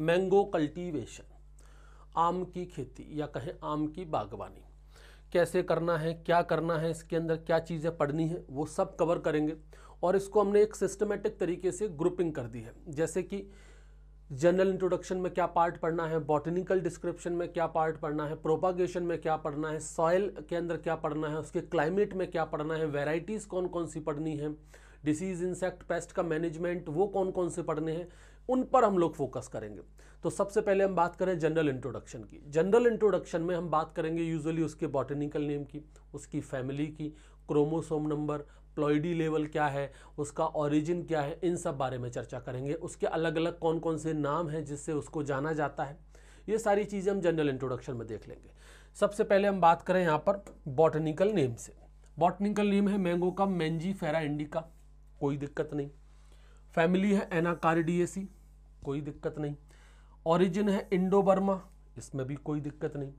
mango cultivation आम की खेती या कहें आम की बागवानी कैसे करना है क्या करना है इसके अंदर क्या चीज़ें पढ़नी है वो सब कवर करेंगे और इसको हमने एक सिस्टमेटिक तरीके से ग्रुपिंग कर दी है जैसे कि जनरल इंट्रोडक्शन में क्या पार्ट पढ़ना है बॉटनिकल डिस्क्रिप्शन में क्या पार्ट पढ़ना है प्रोपागेशन में क्या पढ़ना है सॉयल के अंदर क्या पढ़ना है उसके क्लाइमेट में क्या पढ़ना है वेराइटीज़ कौन कौन सी पढ़नी है डिसीज़ इंसेक्ट पेस्ट का मैनेजमेंट वो कौन कौन से पढ़ने हैं उन पर हम लोग फोकस करेंगे तो सबसे पहले हम बात करें जनरल इंट्रोडक्शन की जनरल इंट्रोडक्शन में हम बात करेंगे यूजुअली उसके बॉटनिकल नेम की उसकी फैमिली की क्रोमोसोम नंबर प्लॉइडी लेवल क्या है उसका ओरिजिन क्या है इन सब बारे में चर्चा करेंगे उसके अलग अलग कौन कौन से नाम हैं जिससे उसको जाना जाता है ये सारी चीज़ें हम जनरल इंट्रोडक्शन में देख लेंगे सबसे पहले हम बात करें यहाँ पर बॉटनिकल नेम से बॉटनिकल नेम है मैंगो का मैंजी फेरा इंडिका कोई दिक्कत नहीं फैमिली है एनाकारिडियसी कोई दिक्कत नहीं ओरिजिन है इंडो बर्मा इसमें भी कोई दिक्कत नहीं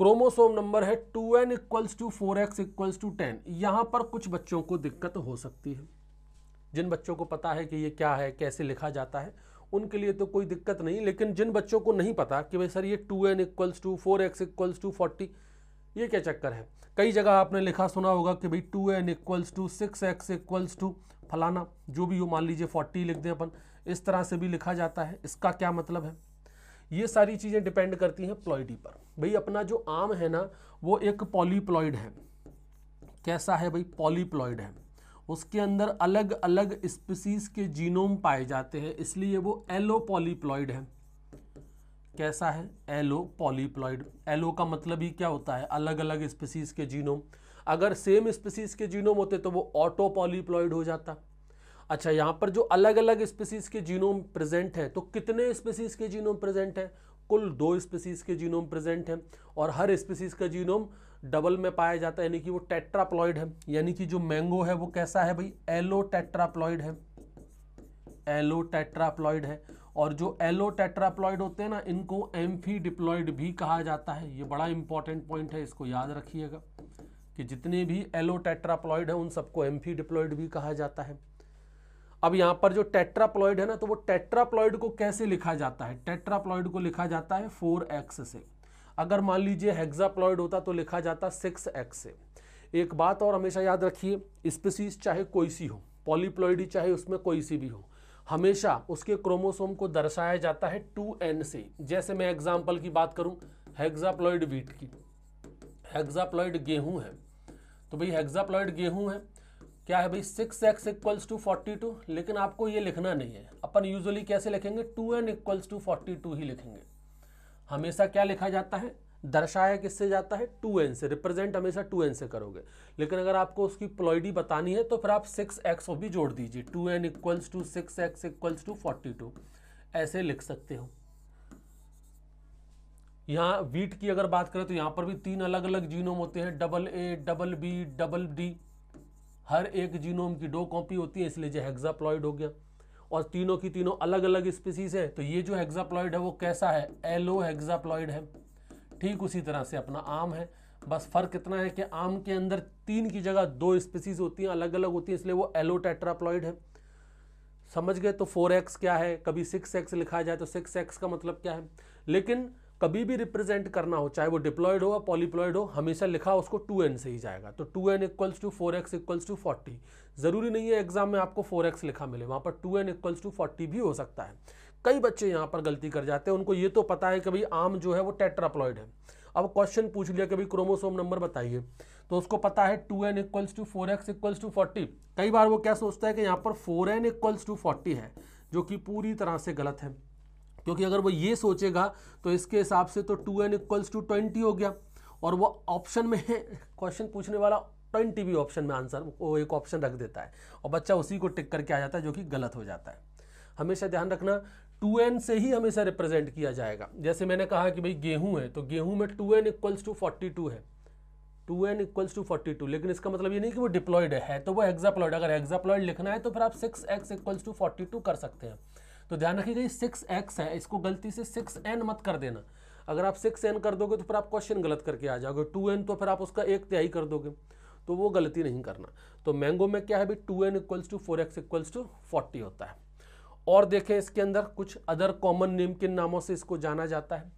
क्रोमोसोम नंबर है two n equals to four x equals to ten यहाँ पर कुछ बच्चों को दिक्कत हो सकती है जिन बच्चों को पता है कि ये क्या है कैसे लिखा जाता है उनके लिए तो कोई दिक्कत नहीं लेकिन जिन बच्चों को नहीं पता कि भाई सर ये two n equals to four x equals to forty ये क्या चक्कर है कई जगह आपने लिखा सुना होगा कि भाई two n equals to six x equals to फलाना जो भी हो मान लीजिए फोर्टी लिख दें अपन इस तरह से भी लिखा जाता है इसका क्या मतलब है ये सारी चीज़ें डिपेंड करती हैं प्लॉइडी पर भाई अपना जो आम है ना वो एक पॉलीप्लॉइड है कैसा है भाई पॉलीप्लॉइड है उसके अंदर अलग अलग स्पीसीज के जीनोम पाए जाते हैं इसलिए वो एलो पॉलीप्लॉइड है कैसा है एलो पॉलीप्लॉइड एलो का मतलब ही क्या होता है अलग अलग स्पीसीज के जीनोम अगर सेम स्पीसीज के जीनोम होते तो वो ऑटो पॉलीप्लॉइड हो जाता अच्छा यहाँ पर जो अलग अलग स्पीसीज के जीनोम प्रेजेंट हैं तो कितने स्पीसीज के जीनोम प्रेजेंट हैं कुल दो स्पीसीज के जीनोम प्रेजेंट हैं और हर स्पीसीज का जीनोम डबल में पाया जाता है यानी कि वो टेट्राप्लॉइड है यानी कि जो मैंगो है वो कैसा है भाई एलो टेट्राप्लॉइड है एलो टेट्राप्लॉइड है और जो एलो टेट्राप्लॉइड होते हैं ना इनको डिप्लॉयड भी कहा जाता है ये बड़ा इंपॉर्टेंट पॉइंट है इसको याद रखिएगा कि जितने भी एलो टेट्राप्लॉइड है उन सबको डिप्लॉयड भी कहा जाता है अब यहां पर जो टेट्राप्लॉइड है ना तो वो टेट्राप्लॉइड को कैसे लिखा जाता है टेट्राप्लॉइड को लिखा जाता है फोर एक्स से अगर मान लीजिए हेक्साप्लॉइड होता तो लिखा जाता सिक्स एक्स से एक बात और हमेशा याद रखिए स्पीसीज चाहे कोई सी हो पॉलीप्लॉइडी चाहे उसमें कोई सी भी हो हमेशा उसके क्रोमोसोम को दर्शाया जाता है टू एन से जैसे मैं एग्जाम्पल की बात करूं हेक्साप्लॉइड वीट की हेक्साप्लॉइड गेहूं है तो भाई हेक्साप्लॉइड गेहूं है क्या है भाई six x equals to forty two लेकिन आपको ये लिखना नहीं है अपन यूजुअली कैसे लिखेंगे two n equals to forty two ही लिखेंगे हमेशा क्या लिखा जाता है दर्शाया किससे जाता है टू एन से रिप्रेजेंट हमेशा टू एन से करोगे लेकिन अगर आपको उसकी प्लॉइडी बतानी है तो फिर आप सिक्स एक्स को भी जोड़ दीजिए two n equals to six x equals to forty two ऐसे लिख सकते हो यहाँ वीट की अगर बात करें तो यहाँ पर भी तीन अलग अलग जीनोम होते हैं double A double B double D हर एक जीनोम की दो कॉपी होती है इसलिए जो हेक्साप्लॉइड हो गया और तीनों की तीनों अलग अलग स्पीसीज है तो ये जो हेक्साप्लॉइड है वो कैसा है एलो हेक्साप्लॉइड है ठीक उसी तरह से अपना आम है बस फर्क इतना है कि आम के अंदर तीन की जगह दो स्पीसीज होती हैं अलग अलग होती हैं इसलिए वो एलो टेट्राप्लॉइड है समझ गए तो फोर एक्स क्या है कभी सिक्स एक्स लिखा जाए तो सिक्स एक्स का मतलब क्या है लेकिन कभी भी रिप्रेजेंट करना हो चाहे वो डिप्लॉयड हो या पॉलीप्लॉयड हो हमेशा लिखा उसको टू एन से ही जाएगा तो two n equals to four x equals to forty ज़रूरी नहीं है एग्जाम में आपको फोर एक्स लिखा मिले वहाँ पर two n equals to forty भी हो सकता है कई बच्चे यहाँ पर गलती कर जाते हैं उनको ये तो पता है कि भाई आम जो है वो टेट्राप्लॉयड है अब क्वेश्चन पूछ लिया कि भाई क्रोमोसोम नंबर बताइए तो उसको पता है two n equals to four x equals to forty कई बार वो क्या सोचता है कि यहाँ पर four n equals to forty है जो कि पूरी तरह से गलत है क्योंकि अगर वो ये सोचेगा तो इसके हिसाब से तो two n equals to twenty हो गया और वो ऑप्शन में क्वेश्चन पूछने वाला ट्वेंटी भी ऑप्शन में आंसर वो एक ऑप्शन रख देता है और बच्चा उसी को टिक करके आ जाता है जो कि गलत हो जाता है हमेशा ध्यान रखना टू एन से ही हमेशा रिप्रेजेंट किया जाएगा जैसे मैंने कहा कि भाई गेहूं है तो गेहूं में two n equals to forty two है two n equals to forty two लेकिन इसका मतलब ये नहीं कि वो डिप्लॉयड है तो वो एक्जाप्लॉयड अगर एक्जाप्लॉयड लिखना है तो फिर आप six x equals to forty two कर सकते हैं तो ध्यान रखिएगा ये सिक्स एक्स है इसको गलती से सिक्स एन मत कर देना अगर आप सिक्स एन कर दोगे तो फिर आप क्वेश्चन गलत करके आ जाओगे टू एन तो फिर आप उसका एक त्याई कर दोगे तो वो गलती नहीं करना तो मैंगो में क्या है भाई two n equals to four x equals to forty होता है और देखें इसके अंदर कुछ अदर कॉमन नेम किन नामों से इसको जाना जाता है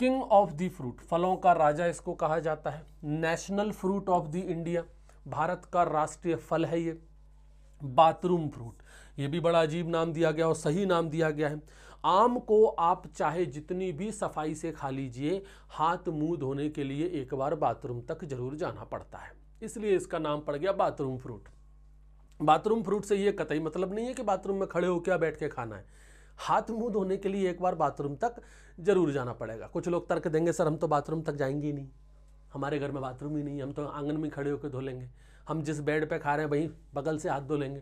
किंग ऑफ दी फ्रूट फलों का राजा इसको कहा जाता है national fruit of the India Bharat का राष्ट्रीय फल है ये बाथरूम फ्रूट ये भी बड़ा अजीब नाम दिया गया और सही नाम दिया गया है आम को आप चाहे जितनी भी सफाई से खा लीजिए हाथ मुंह धोने के लिए एक बार बाथरूम तक जरूर जाना पड़ता है इसलिए इसका नाम पड़ गया बाथरूम फ्रूट बाथरूम फ्रूट से ये कतई मतलब नहीं है कि बाथरूम में खड़े होकर बैठ के खाना है हाथ मुंह धोने के लिए एक बार बाथरूम तक जरूर जाना पड़ेगा कुछ लोग तर्क देंगे सर हम तो बाथरूम तक जाएंगे ही नहीं हमारे घर में बाथरूम ही नहीं हम तो आंगन में खड़े होकर धो लेंगे हम जिस बेड पे खा रहे हैं वहीं बगल से हाथ धो लेंगे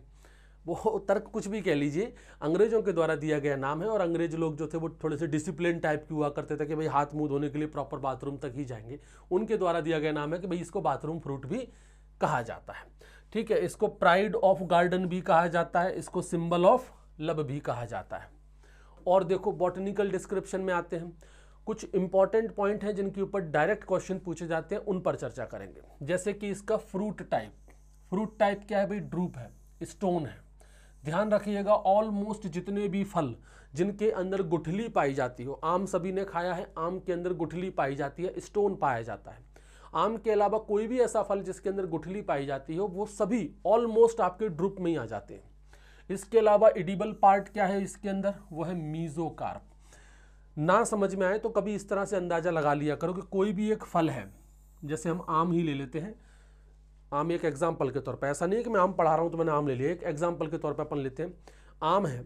वो तर्क कुछ भी कह लीजिए अंग्रेज़ों के द्वारा दिया गया नाम है और अंग्रेज लोग जो थे वो थोड़े से डिसिप्लिन टाइप के हुआ करते थे कि भाई हाथ मुंह धोने के लिए प्रॉपर बाथरूम तक ही जाएंगे उनके द्वारा दिया गया नाम है कि भाई इसको बाथरूम फ्रूट भी कहा जाता है ठीक है इसको प्राइड ऑफ गार्डन भी कहा जाता है इसको सिंबल ऑफ लब भी कहा जाता है और देखो बॉटनिकल डिस्क्रिप्शन में आते हैं कुछ इंपॉर्टेंट पॉइंट हैं जिनके ऊपर डायरेक्ट क्वेश्चन पूछे जाते हैं उन पर चर्चा करेंगे जैसे कि इसका फ्रूट टाइप फ्रूट टाइप क्या है भाई ड्रूप है स्टोन है ध्यान रखिएगा ऑलमोस्ट जितने भी फल जिनके अंदर गुठली पाई जाती हो आम सभी ने खाया है आम के अंदर गुठली पाई जाती है स्टोन पाया जाता है आम के अलावा कोई भी ऐसा फल जिसके अंदर गुठली पाई जाती हो वो सभी ऑलमोस्ट आपके ड्रुप में ही आ जाते हैं इसके अलावा एडिबल पार्ट क्या है इसके अंदर वो है मीजोकार्प ना समझ में आए तो कभी इस तरह से अंदाज़ा लगा लिया करो कि कोई भी एक फल है जैसे हम आम ही ले लेते हैं आम एक एग्जाम्पल के तौर पर ऐसा नहीं है कि मैं आम पढ़ा रहा हूँ तो मैंने आम ले लिया एक एग्जाम्पल के तौर पर अपन लेते हैं आम है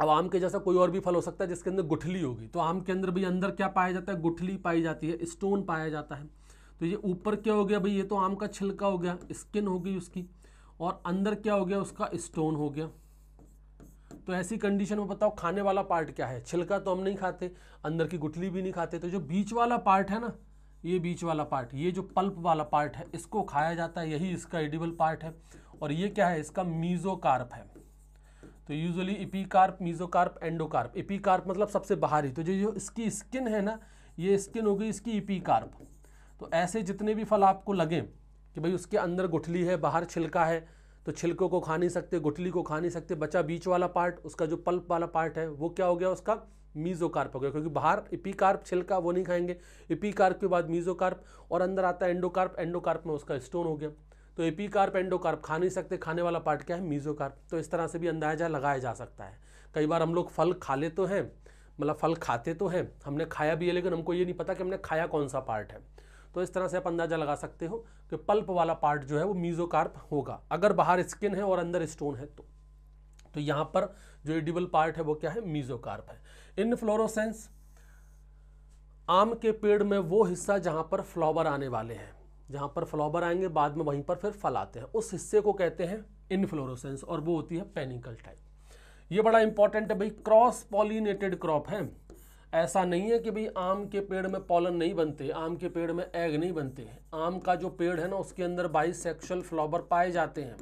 अब आम के जैसा कोई और भी फल हो सकता है जिसके अंदर गुठली होगी तो आम के अंदर भी अंदर क्या पाया जाता है गुठली पाई जाती है स्टोन पाया जाता है तो ये ऊपर क्या हो गया भाई ये तो आम का छिलका हो गया स्किन हो गई उसकी और अंदर क्या हो गया उसका स्टोन हो गया तो ऐसी कंडीशन में बताओ खाने वाला पार्ट क्या है छिलका तो हम नहीं खाते अंदर की गुठली भी नहीं खाते तो जो बीच वाला पार्ट है ना ये बीच वाला पार्ट ये जो पल्प वाला पार्ट है इसको खाया जाता है यही इसका एडिबल पार्ट है और ये क्या है इसका मीजोकार्प है तो usually epicarp mesocarp endocarp epicarp मतलब सबसे बाहरी तो जो जो इसकी स्किन है ना ये स्किन होगी इसकी इपीकार्प तो ऐसे जितने भी फल आपको लगे कि भाई उसके अंदर गुठली है बाहर छिलका है तो छिलकों को खा नहीं सकते गुठली को खा नहीं सकते बचा बीच वाला पार्ट उसका जो पल्प वाला पार्ट है वो क्या हो गया उसका मीजोकार्प हो गया क्योंकि बाहर इपीकार्प छिलका वो नहीं खाएंगे इपीकार्प के बाद मीजोकार्प और अंदर आता है एंडोकार्प एंडोकार्प में उसका स्टोन हो गया तो एपीकार्प एंडोकार्प खा नहीं सकते खाने वाला पार्ट क्या है मीजोकार्प तो इस तरह से भी अंदाजा लगाया जा सकता है कई बार हम लोग फल खा लेते तो हैं मतलब फल खाते तो हैं हमने खाया भी है लेकिन हमको ये नहीं पता कि हमने खाया कौन सा पार्ट है तो इस तरह से आप अंदाजा लगा सकते हो कि पल्प वाला पार्ट जो है वो मीजोकार्प होगा अगर बाहर स्किन है और अंदर स्टोन है तो तो यहाँ पर जो एडिबल पार्ट है वो क्या है मीजोकार्प है इनफ्लोरोसेंस आम के पेड़ में वो हिस्सा जहाँ पर फ्लावर आने वाले हैं जहाँ पर फ्लावर आएंगे बाद में वहीं पर फिर फल आते हैं उस हिस्से को कहते हैं इनफ्लोरोसेंस और वो होती है पेनिकल टाइप ये बड़ा इंपॉर्टेंट है भाई क्रॉस पॉलिनेटेड क्रॉप है ऐसा नहीं है कि भाई आम के पेड़ में पॉलन नहीं बनते आम के पेड़ में एग नहीं बनते आम का जो पेड़ है ना उसके अंदर सेक्शुअल फ्लावर पाए जाते हैं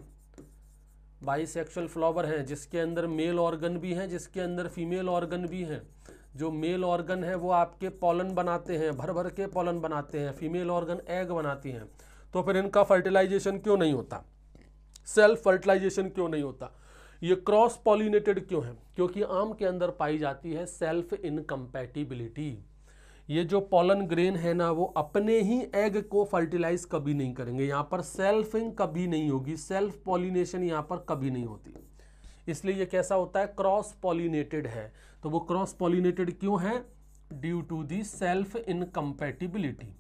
बाईसेक्सुअल फ्लावर हैं जिसके अंदर मेल ऑर्गन भी हैं जिसके अंदर फीमेल ऑर्गन भी हैं जो मेल ऑर्गन है वो आपके पॉलन बनाते हैं भर भर के पॉलन बनाते हैं फीमेल ऑर्गन एग बनाती हैं तो फिर इनका फर्टिलाइजेशन क्यों नहीं होता सेल्फ फर्टिलाइजेशन क्यों नहीं होता ये क्रॉस पॉलिनेटेड क्यों है क्योंकि आम के अंदर पाई जाती है सेल्फ इनकम्पैटिबिलिटी ये जो पॉलन ग्रेन है ना वो अपने ही एग को फर्टिलाइज कभी नहीं करेंगे यहाँ पर सेल्फिंग कभी नहीं होगी सेल्फ पॉलिनेशन यहाँ पर कभी नहीं होती इसलिए ये कैसा होता है क्रॉस पॉलिनेटेड है तो वो क्रॉस पॉलिनेटेड क्यों है due to the self incompatibility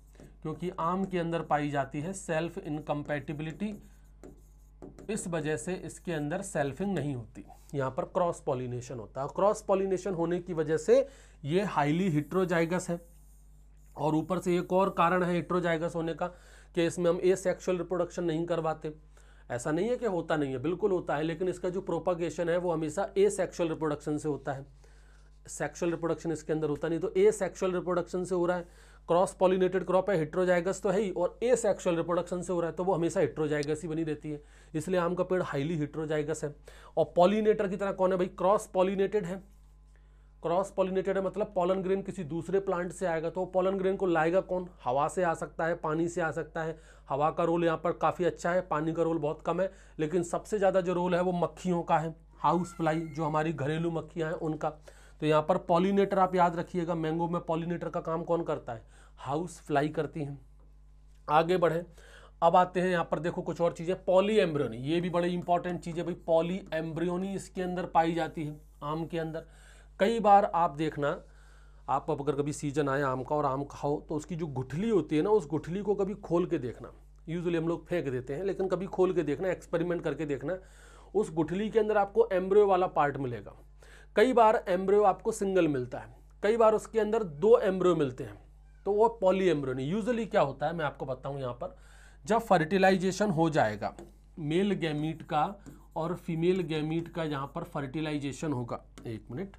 क्योंकि आम के अंदर पाई जाती है सेल्फ इनकम्पैटिबिलिटी इस वजह से इसके अंदर सेल्फिंग नहीं होती यहाँ पर क्रॉस पॉलिनेशन होता है क्रॉस पॉलिनेशन होने की वजह से ये हाईली हिट्रोजाइगस है और ऊपर से एक और कारण है हिट्रोजाइगस होने का कि इसमें हम ए सेक्शुअल रिप्रोडक्शन नहीं करवाते ऐसा नहीं है कि होता नहीं है बिल्कुल होता है लेकिन इसका जो प्रोपागेशन है वो हमेशा ए सेक्शुअल रिप्रोडक्शन से होता है सेक्शुअल रिप्रोडक्शन इसके अंदर होता नहीं तो ए सेक्शुअल रिप्रोडक्शन से हो रहा है क्रॉस पॉलिनेटेड क्रॉप है हिट्रोजाइगस तो है ही और ए सेक्शुअल रिप्रोडक्शन से हो रहा है तो वो हमेशा हिट्रोजाइगस ही बनी रहती है इसलिए आम का पेड़ हाईली हिट्रोजाइगस है और पॉलिनेटर की तरह कौन है भाई क्रॉस पॉलिनेटेड है क्रॉस पॉलिनेटेड है मतलब पॉलन ग्रेन किसी दूसरे प्लांट से आएगा तो पॉलन ग्रेन को लाएगा कौन हवा से आ सकता है पानी से आ सकता है हवा का रोल यहाँ पर काफ़ी अच्छा है पानी का रोल बहुत कम है लेकिन सबसे ज़्यादा जो रोल है वो मक्खियों का है हाउस फ्लाई जो हमारी घरेलू मक्खियाँ हैं उनका तो यहाँ पर पॉलीनेटर आप याद रखिएगा मैंगो में पॉलीनेटर का काम कौन करता है हाउस फ्लाई करती हैं आगे बढ़ें अब आते हैं यहाँ पर देखो कुछ और चीज़ें पॉली एम्ब्रियोनी ये भी बड़ी इंपॉर्टेंट चीज़ है भाई पॉली एम्ब्रियोनी इसके अंदर पाई जाती है आम के अंदर कई बार आप देखना आप अगर कभी सीजन आए आम का और आम खाओ तो उसकी जो गुठली होती है ना उस गुठली को कभी खोल के देखना यूजली हम लोग फेंक देते हैं लेकिन कभी खोल के देखना एक्सपेरिमेंट करके देखना उस गुठली के अंदर आपको एम्ब्रियो वाला पार्ट मिलेगा कई बार एम्ब्रियो आपको सिंगल मिलता है कई बार उसके अंदर दो एम्ब्रियो मिलते हैं तो वो पॉली एम्ब्रियो नहीं यूजली क्या होता है मैं आपको बताऊँ यहाँ पर जब फर्टिलाइजेशन हो जाएगा मेल गैमीट का और फीमेल गैमीट का यहाँ पर फर्टिलाइजेशन होगा एक मिनट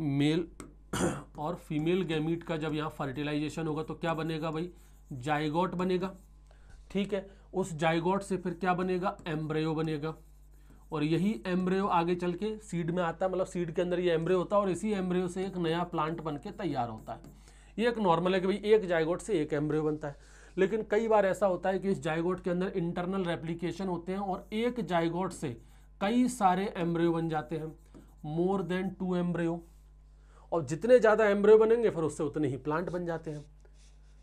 मेल और फीमेल गैमिट का जब यहाँ फर्टिलाइजेशन होगा तो क्या बनेगा भाई जाइगोट बनेगा ठीक है उस जाइगोट से फिर क्या बनेगा एम्ब्रेयो बनेगा और यही एम्ब्रेयो आगे चल के सीड में आता है मतलब सीड के अंदर ये एम्ब्रेयो होता है और इसी एम्ब्रेयो से एक नया प्लांट बन के तैयार होता है ये एक नॉर्मल है कि भाई एक जाइगोट से एक एम्ब्रेयो बनता है लेकिन कई बार ऐसा होता है कि इस जाइगोट के अंदर इंटरनल रेप्लीकेशन होते हैं और एक जाइगोट से कई सारे एम्ब्रेयो बन जाते हैं मोर देन टू एम्ब्रेयो और जितने ज़्यादा एम्ब्रियो बनेंगे फिर उससे उतने ही प्लांट बन जाते हैं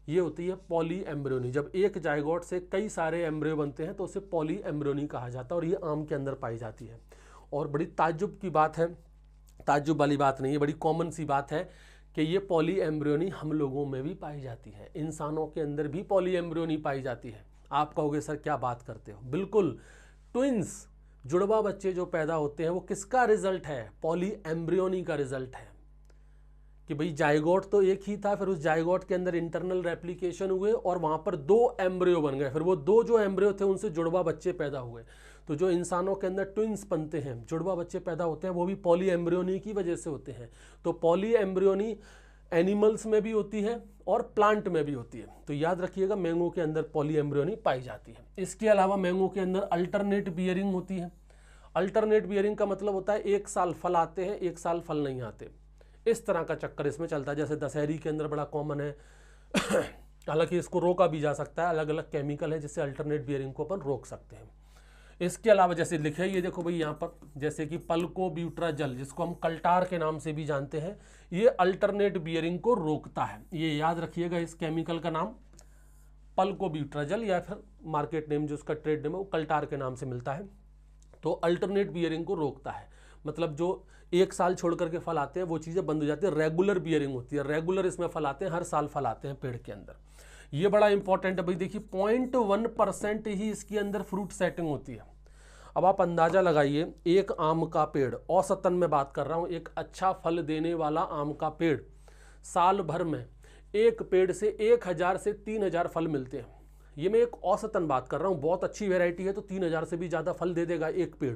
ये होती है पॉली एम्ब्रियोनी जब एक जायगोट से कई सारे एम्ब्रियो बनते हैं तो उसे पॉली एम्ब्रियोनी कहा जाता है और ये आम के अंदर पाई जाती है और बड़ी ताजुब की बात है ताजुब वाली बात नहीं है बड़ी कॉमन सी बात है कि ये पॉली एम्ब्रियोनी हम लोगों में भी पाई जाती है इंसानों के अंदर भी पॉली एम्ब्रियोनी पाई जाती है आप कहोगे सर क्या बात करते हो बिल्कुल ट्विंस जुड़वा बच्चे जो पैदा होते हैं वो किसका रिजल्ट है पॉली एम्ब्रियोनी का रिजल्ट है कि भाई जायगोट तो एक ही था फिर उस जायगोट के अंदर इंटरनल रेप्लिकेशन हुए और वहाँ पर दो एम्ब्रियो बन गए फिर वो दो जो एम्ब्रियो थे उनसे जुड़वा बच्चे पैदा हुए तो जो इंसानों के अंदर ट्विंस बनते हैं जुड़वा बच्चे पैदा होते हैं वो भी पॉली एम्ब्रियोनी की वजह से होते हैं तो पॉली एम्ब्रियोनी एनिमल्स में भी होती है और प्लांट में भी होती है तो याद रखिएगा मैंगो के अंदर पॉली एम्ब्रियोनी पाई जाती है इसके अलावा मैंगो के अंदर अल्टरनेट बियरिंग होती है अल्टरनेट बियरिंग का मतलब होता है एक साल फल आते हैं एक साल फल नहीं आते इस तरह का चक्कर इसमें चलता है जैसे दशहरी के अंदर बड़ा कॉमन है हालांकि इसको रोका भी जा सकता है अलग अलग केमिकल है जिससे अल्टरनेट बियरिंग को अपन रोक सकते हैं इसके अलावा जैसे लिखे ये देखो भाई यहाँ पर जैसे कि पल्को ब्यूट्राजल जिसको हम कल्टार के नाम से भी जानते हैं ये अल्टरनेट बियरिंग को रोकता है ये याद रखिएगा इस केमिकल का नाम पल्को जल या फिर मार्केट नेम जो उसका ट्रेड नेम है वो कल्टार के नाम से मिलता है तो अल्टरनेट बियरिंग को रोकता है मतलब जो एक साल छोड़ करके फल आते हैं वो चीज़ें बंद हो जाती है रेगुलर बियरिंग होती है रेगुलर इसमें फल आते हैं हर साल फल आते हैं पेड़ के अंदर ये बड़ा इंपॉर्टेंट है भाई देखिए पॉइंट वन परसेंट ही इसके अंदर फ्रूट सेटिंग होती है अब आप अंदाज़ा लगाइए एक आम का पेड़ औसतन में बात कर रहा हूँ एक अच्छा फल देने वाला आम का पेड़ साल भर में एक पेड़ से एक हज़ार से तीन हज़ार फल मिलते हैं ये मैं एक औसतन बात कर रहा हूँ बहुत अच्छी वेराइटी है तो तीन हज़ार से भी ज़्यादा फल दे देगा एक पेड़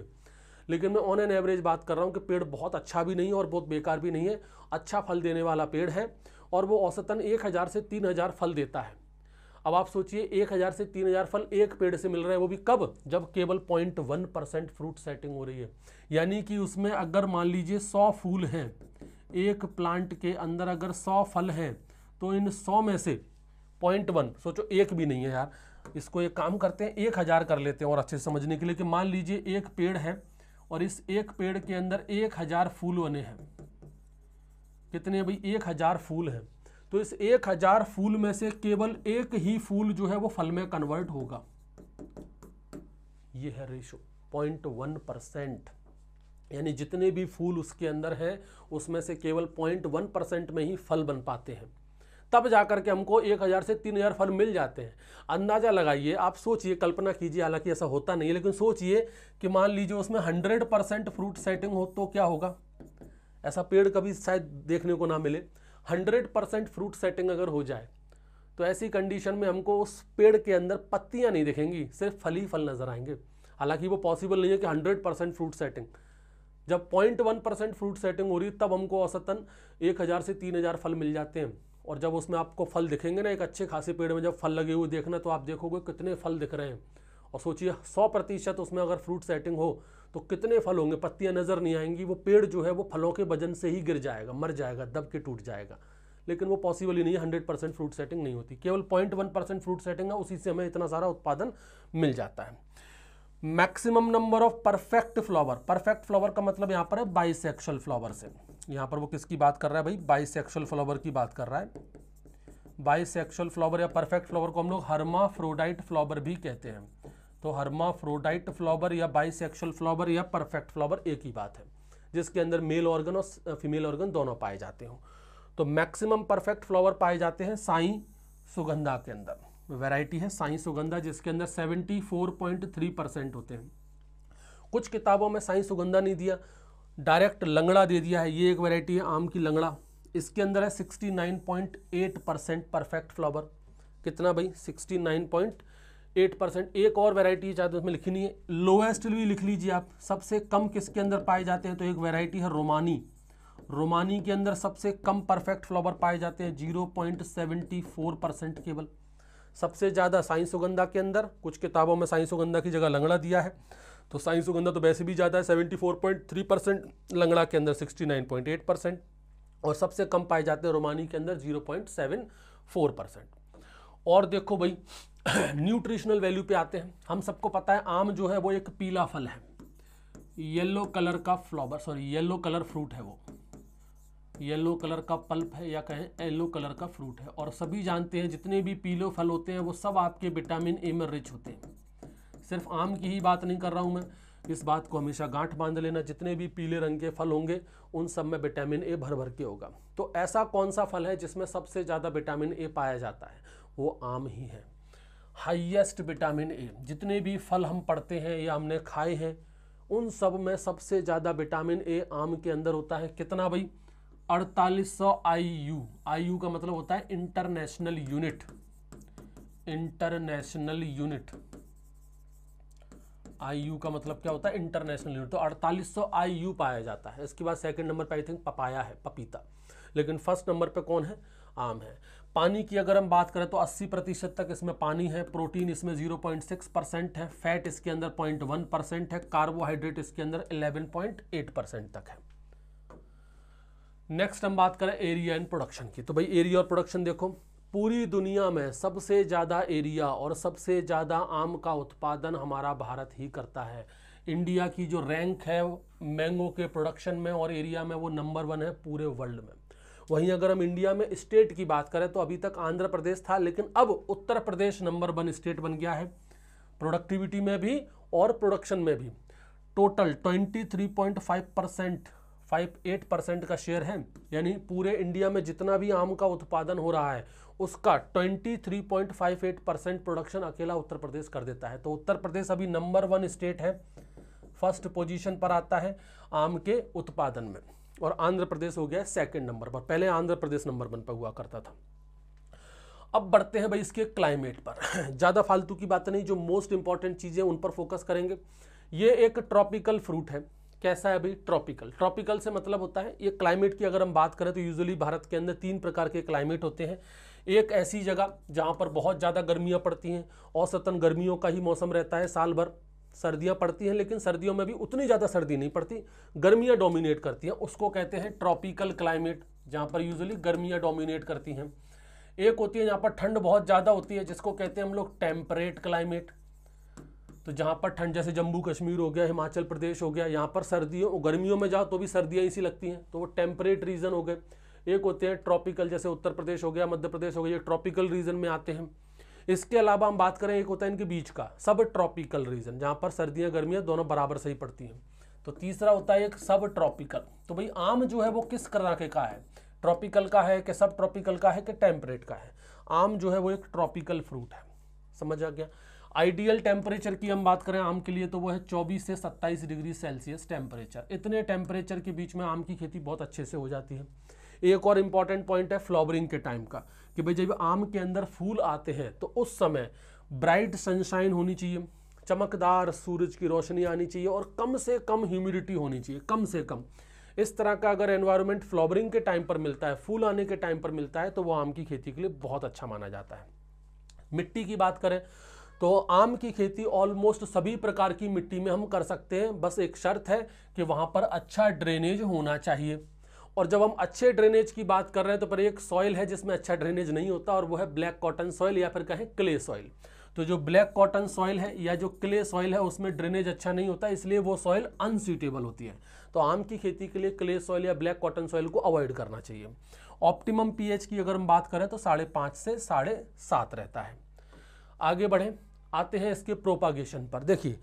लेकिन मैं ऑन एन एवरेज बात कर रहा हूँ कि पेड़ बहुत अच्छा भी नहीं है और बहुत बेकार भी नहीं है अच्छा फल देने वाला पेड़ है और वो औसतन एक हज़ार से तीन हज़ार फल देता है अब आप सोचिए एक हज़ार से तीन हज़ार फल एक पेड़ से मिल रहे हैं वो भी कब जब केवल point one percent fruit setting हो रही है यानी कि उसमें अगर मान लीजिए सौ फूल हैं एक प्लांट के अंदर अगर सौ फल हैं तो इन सौ में से पॉइंट वन सोचो एक भी नहीं है यार इसको एक काम करते हैं एक हज़ार कर लेते हैं और अच्छे से समझने के लिए कि मान लीजिए एक पेड़ है और इस एक पेड़ के अंदर एक हज़ार फूल बने हैं कितने भाई एक हज़ार फूल हैं तो इस एक हज़ार फूल में से केवल एक ही फूल जो है वो फल में कन्वर्ट होगा ये है रेशो पॉइंट वन परसेंट यानी जितने भी फूल उसके अंदर हैं उसमें से केवल पॉइंट वन परसेंट में ही फल बन पाते हैं तब जा करके हमको एक हज़ार से तीन हज़ार फल मिल जाते हैं अंदाज़ा लगाइए आप सोचिए कल्पना कीजिए हालांकि ऐसा होता नहीं है लेकिन सोचिए कि मान लीजिए उसमें हंड्रेड परसेंट फ्रूट सेटिंग हो तो क्या होगा ऐसा पेड़ कभी शायद देखने को ना मिले हंड्रेड परसेंट फ्रूट सेटिंग अगर हो जाए तो ऐसी कंडीशन में हमको उस पेड़ के अंदर पत्तियाँ नहीं दिखेंगी सिर्फ फल ही फल नज़र आएंगे हालांकि वो पॉसिबल नहीं है कि हंड्रेड परसेंट फ्रूट सेटिंग जब point one percent fruit setting हो रही तब हमको औसतन एक हज़ार से तीन हज़ार फल मिल जाते हैं और जब उसमें आपको फल दिखेंगे ना एक अच्छे खासे पेड़ में जब फल लगे हुए देखना तो आप देखोगे कितने फल दिख रहे हैं और सोचिए सौ प्रतिशत उसमें अगर फ्रूट सेटिंग हो तो कितने फल होंगे पत्तियां नज़र नहीं आएंगी वो पेड़ जो है वो फलों के वजन से ही गिर जाएगा मर जाएगा दब के टूट जाएगा लेकिन वो पॉसिबल ही नहीं है हंड्रेड परसेंट फ्रूट सेटिंग नहीं होती केवल point one percent fruit setting है उसी से हमें इतना सारा उत्पादन मिल जाता है maximum number of perfect flower perfect flower का मतलब यहाँ पर है बाइसेक्शुअल फ्लावर से यहाँ पर वो किसकी बात कर रहा है भाई बाइसेक्शुअल फ्लावर की बात कर रहा है बाइसेक्शुअल फ्लावर या परफेक्ट फ्लावर को हम लोग हर्मा फ्रोडाइट फ्लावर भी कहते हैं तो हर्मा फ्रोडाइट फ्लावर या बाइसेक्शुअल फ्लावर या परफेक्ट फ्लावर एक ही बात है जिसके अंदर मेल ऑर्गन और फीमेल ऑर्गन दोनों पाए जाते हो तो मैक्सिमम परफेक्ट फ्लावर पाए जाते हैं साई सुगंधा के अंदर वैरायटी है साई सुगंधा जिसके अंदर 74.3 परसेंट होते हैं कुछ किताबों में साई सुगंधा नहीं दिया डायरेक्ट लंगड़ा दे दिया है ये एक वैरायटी है आम की लंगड़ा इसके अंदर है 69.8 परसेंट परफेक्ट फ्लावर कितना भाई 69.8 परसेंट एक और वैरायटी है चाहे उसमें लिखी नहीं है लोएस्ट भी लिख लीजिए आप सबसे कम किसके अंदर पाए जाते हैं तो एक वैरायटी है रोमानी रोमानी के अंदर सबसे कम परफेक्ट फ्लावर पाए जाते हैं जीरो परसेंट केवल सबसे ज़्यादा साइंस सुगंधा के अंदर कुछ किताबों में साइंस सुगंधा की जगह लंगड़ा दिया है तो साइंस सुगंधा तो वैसे भी ज़्यादा है seventy four point three percent Langra के अंदर sixty nine point eight percent और सबसे कम पाए जाते हैं रोमानी के अंदर zero point seven four percent और देखो भाई न्यूट्रिशनल वैल्यू पे आते हैं हम सबको पता है आम जो है वो एक पीला फल है येल्लो कलर का flower sorry yellow colour fruit है वो येलो कलर का पल्प है या कहें येलो कलर का फ्रूट है और सभी जानते हैं जितने भी पीलो फल होते हैं वो सब आपके विटामिन ए में रिच होते हैं सिर्फ आम की ही बात नहीं कर रहा हूँ मैं इस बात को हमेशा गांठ बांध लेना जितने भी पीले रंग के फल होंगे उन सब में विटामिन ए भर भर के होगा तो ऐसा कौन सा फल है जिसमें सबसे ज़्यादा विटामिन ए पाया जाता है वो आम ही है हाइएस्ट विटामिन ए जितने भी फल हम पढ़ते हैं या हमने खाए हैं उन सब में सबसे ज़्यादा विटामिन ए आम के अंदर होता है कितना भाई अड़तालीस सौ आई यू आई यू का मतलब होता है international unit international unit I U का मतलब क्या होता है इंटरनेशनल यूनिट तो अड़तालीस सौ आई यू पाया जाता है इसके बाद सेकंड नंबर पे आई थिंक पपाया है पपीता लेकिन फर्स्ट नंबर पे कौन है आम है पानी की अगर हम बात करें तो 80 प्रतिशत तक इसमें पानी है प्रोटीन इसमें 0.6 परसेंट है फैट इसके अंदर 0.1 परसेंट है कार्बोहाइड्रेट इसके अंदर 11.8 परसेंट तक है नेक्स्ट हम बात करें एरिया एंड प्रोडक्शन की तो भाई एरिया और प्रोडक्शन देखो पूरी दुनिया में सबसे ज़्यादा एरिया और सबसे ज़्यादा आम का उत्पादन हमारा भारत ही करता है इंडिया की जो रैंक है मैंगो के प्रोडक्शन में और एरिया में वो नंबर वन है पूरे वर्ल्ड में वहीं अगर हम इंडिया में स्टेट की बात करें तो अभी तक आंध्र प्रदेश था लेकिन अब Uttar Pradesh number one state बन गया है प्रोडक्टिविटी में भी और प्रोडक्शन में भी total twenty percent five eight percent का शेयर है यानी पूरे इंडिया में जितना भी आम का उत्पादन हो रहा है उसका twenty three point five eight percent production अकेला उत्तर प्रदेश कर देता है तो उत्तर प्रदेश अभी नंबर वन स्टेट है फर्स्ट पोजीशन पर आता है आम के उत्पादन में और आंध्र प्रदेश हो गया सेकंड नंबर पर पहले आंध्र प्रदेश नंबर वन पर हुआ करता था अब बढ़ते हैं भाई इसके क्लाइमेट पर ज़्यादा फालतू की बात नहीं जो मोस्ट इंपॉर्टेंट चीज़ें उन पर फोकस करेंगे ये एक ट्रॉपिकल फ्रूट है कैसा है अभी ट्रॉपिकल ट्रॉपिकल से मतलब होता है ये क्लाइमेट की अगर हम बात करें तो यूजुअली भारत के अंदर तीन प्रकार के क्लाइमेट होते हैं एक ऐसी जगह जहाँ पर बहुत ज़्यादा गर्मियाँ पड़ती हैं औसतन गर्मियों का ही मौसम रहता है साल भर सर्दियाँ पड़ती हैं लेकिन सर्दियों में भी उतनी ज़्यादा सर्दी नहीं पड़ती गर्मियाँ डोमिनेट करती हैं उसको कहते हैं ट्रॉपिकल क्लाइमेट जहाँ पर यूजली गर्मियाँ डोमिनेट करती हैं एक होती है जहाँ पर ठंड बहुत ज़्यादा होती है जिसको कहते हैं हम लोग टेम्परेट क्लाइमेट तो जहाँ पर ठंड जैसे जम्मू कश्मीर हो गया हिमाचल प्रदेश हो गया यहाँ पर सर्दियों गर्मियों में जाओ तो भी सर्दियाँ इसी लगती हैं तो वो टेम्परेट रीजन हो गए एक होते हैं ट्रॉपिकल जैसे उत्तर प्रदेश हो गया मध्य प्रदेश हो गया ये ट्रॉपिकल रीजन में आते हैं इसके अलावा हम बात करें एक होता है इनके बीच का सब ट्रॉपिकल रीजन जहाँ पर सर्दियाँ गर्मियाँ दोनों बराबर सही पड़ती हैं तो तीसरा होता है एक सब ट्रॉपिकल तो भाई आम जो है वो किस तरह के का है ट्रॉपिकल का है कि सब ट्रॉपिकल का है कि टेम्परेट का है आम जो है वो एक ट्रॉपिकल फ्रूट है समझ आ गया आइडियल टेम्परेचर की हम बात करें आम के लिए तो वो है 24 से 27 डिग्री सेल्सियस टेम्परेचर इतने टेम्परेचर के बीच में आम की खेती बहुत अच्छे से हो जाती है एक और इम्पॉर्टेंट पॉइंट है फ्लावरिंग के टाइम का कि भाई जब आम के अंदर फूल आते हैं तो उस समय ब्राइट सनशाइन होनी चाहिए चमकदार सूरज की रोशनी आनी चाहिए और कम से कम ह्यूमिडिटी होनी चाहिए कम से कम इस तरह का अगर एनवायरनमेंट फ्लावरिंग के टाइम पर मिलता है फूल आने के टाइम पर मिलता है तो वो आम की खेती के लिए बहुत अच्छा माना जाता है मिट्टी की बात करें तो आम की खेती ऑलमोस्ट सभी प्रकार की मिट्टी में हम कर सकते हैं बस एक शर्त है कि वहाँ पर अच्छा ड्रेनेज होना चाहिए और जब हम अच्छे ड्रेनेज की बात कर रहे हैं तो पर एक सॉइल है जिसमें अच्छा ड्रेनेज नहीं होता और वो है ब्लैक कॉटन सॉइल या फिर कहें क्ले सॉइल तो जो ब्लैक कॉटन सॉइल है या जो क्ले सॉइल है उसमें ड्रेनेज अच्छा नहीं होता इसलिए वो सॉइल अनसुटेबल होती है तो आम की खेती के लिए क्ले सॉइल या ब्लैक कॉटन सॉइल को अवॉइड करना चाहिए ऑप्टिमम पीएच की अगर हम बात करें तो साढ़े पाँच से साढ़े सात रहता है आगे बढ़ें आते हैं इसके प्रोपागेशन पर देखिए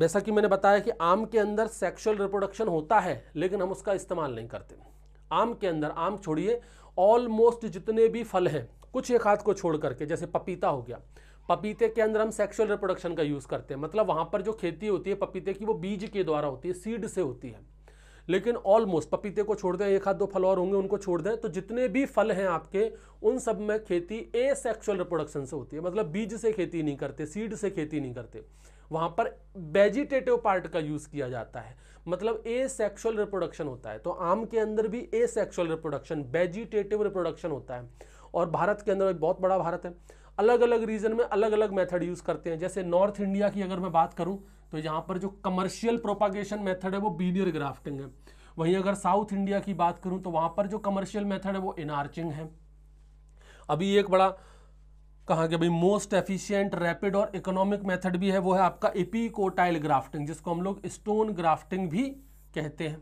जैसा कि मैंने बताया कि आम के अंदर सेक्सुअल रिप्रोडक्शन होता है लेकिन हम उसका इस्तेमाल नहीं करते आम के अंदर आम छोड़िए ऑलमोस्ट जितने भी फल हैं कुछ एक हाथ को छोड़ करके जैसे पपीता हो गया पपीते के अंदर हम सेक्सुअल रिप्रोडक्शन का यूज़ करते हैं मतलब वहाँ पर जो खेती होती है पपीते की वो बीज के द्वारा होती है सीड से होती है लेकिन ऑलमोस्ट पपीते को छोड़ दें एक हाथ दो फल और होंगे उनको छोड़ दें तो जितने भी फल हैं आपके उन सब में खेती ए सेक्सुअल रिप्रोडक्शन से होती है मतलब बीज से खेती नहीं करते सीड से खेती नहीं करते वहाँ पर वेजिटेटिव पार्ट का यूज़ किया जाता है मतलब ए सेक्शुअल रिप्रोडक्शन होता है तो आम के अंदर भी asexual reproduction vegetative reproduction होता है और भारत के अंदर बहुत बड़ा भारत है अलग अलग रीजन में अलग अलग मेथड यूज़ करते हैं जैसे नॉर्थ इंडिया की अगर मैं बात करूँ तो यहाँ पर जो कमर्शियल प्रोपागेशन मेथड है वो बीनियर ग्राफ्टिंग है वहीं अगर साउथ इंडिया की बात करूँ तो वहाँ पर जो कमर्शियल मेथड है वो इनार्चिंग है अभी एक बड़ा कहा गया भाई मोस्ट एफिशिएंट रैपिड और इकोनॉमिक मेथड भी है वो है आपका एपीकोटाइल ग्राफ्टिंग जिसको हम लोग स्टोन ग्राफ्टिंग भी कहते हैं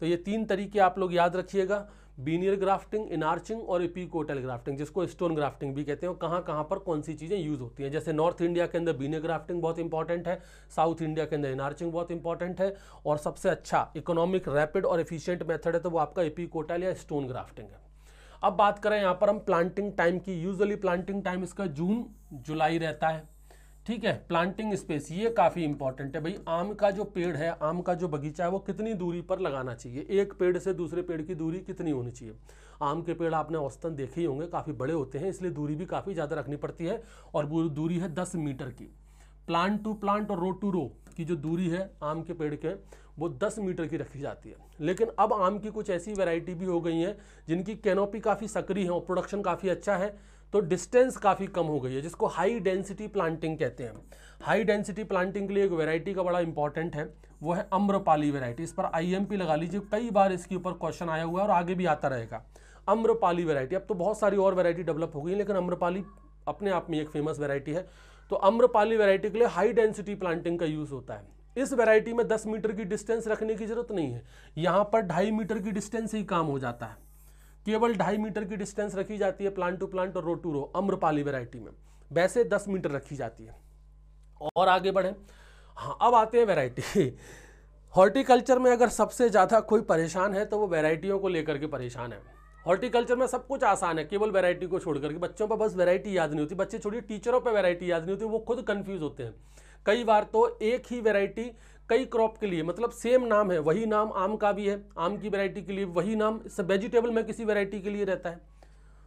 तो ये तीन तरीके आप लोग याद रखिएगा बीनियर ग्राफ्टिंग इनार्चिंग और कोटल ग्राफ्टिंग जिसको स्टोन ग्राफ्टिंग भी कहते हैं कहाँ कहाँ पर कौन सी चीज़ें यूज़ होती हैं जैसे नॉर्थ इंडिया के अंदर बीनियर ग्राफ्टिंग बहुत इंपॉर्टेंट है साउथ इंडिया के अंदर इनार्चिंग बहुत इंपॉर्टेंट है और सबसे अच्छा इकोनॉमिक रैपिड और एफिशिएंट मेथड है तो वो आपका कोटल या स्टोन ग्राफ्टिंग है अब बात करें यहाँ पर हम प्लांटिंग टाइम की यूजली प्लांटिंग टाइम इसका जून जुलाई रहता है ठीक है प्लांटिंग स्पेस ये काफ़ी इंपॉर्टेंट है भाई आम का जो पेड़ है आम का जो बगीचा है वो कितनी दूरी पर लगाना चाहिए एक पेड़ से दूसरे पेड़ की दूरी कितनी होनी चाहिए आम के पेड़ आपने औसतन देखे ही होंगे काफ़ी बड़े होते हैं इसलिए दूरी भी काफ़ी ज़्यादा रखनी पड़ती है और वो दूरी है दस मीटर की प्लांट टू प्लांट और रो टू रो की जो दूरी है आम के पेड़ के वो दस मीटर की रखी जाती है लेकिन अब आम की कुछ ऐसी वेराइटी भी हो गई हैं जिनकी कैनोपी काफ़ी सक्रिय है और प्रोडक्शन काफ़ी अच्छा है तो डिस्टेंस काफ़ी कम हो गई है जिसको हाई डेंसिटी प्लांटिंग कहते हैं हाई डेंसिटी प्लांटिंग के लिए एक वेराइटी का बड़ा इंपॉर्टेंट है वो है अम्रपाली वेराइटी इस पर आईएमपी लगा लीजिए कई बार इसके ऊपर क्वेश्चन आया हुआ है और आगे भी आता रहेगा अम्रपाली वेराइटी अब तो बहुत सारी और वेराइटी डेवलप हो गई लेकिन अम्रपाली अपने आप में एक फेमस वेराइटी है तो अम्रपाली वेराइटी के लिए हाई डेंसिटी प्लांटिंग का यूज़ होता है इस वेराइटी में 10 मीटर की डिस्टेंस रखने की ज़रूरत नहीं है यहाँ पर ढाई मीटर की डिस्टेंस ही काम हो जाता है केवल ढाई मीटर की डिस्टेंस रखी जाती है प्लांट टू प्लांट और row to row Amrapali variety में वैसे दस मीटर रखी जाती है और आगे बढ़े हाँ अब आते हैं वेराइटी हॉर्टिकल्चर में अगर सबसे ज़्यादा कोई परेशान है तो वो वेराइटियों को लेकर के परेशान है हॉर्टिकल्चर में सब कुछ आसान है केवल वैरायटी को छोड़ करके बच्चों पर बस वेराइटी याद नहीं होती बच्चे छोड़िए टीचरों पर वेराइटी याद नहीं होती वो खुद कन्फ्यूज होते हैं कई बार तो एक ही वेराइटी कई क्रॉप के लिए मतलब सेम नाम है वही नाम आम का भी है आम की वैरायटी के लिए वही नाम वेजिटेबल में किसी वैरायटी के लिए रहता है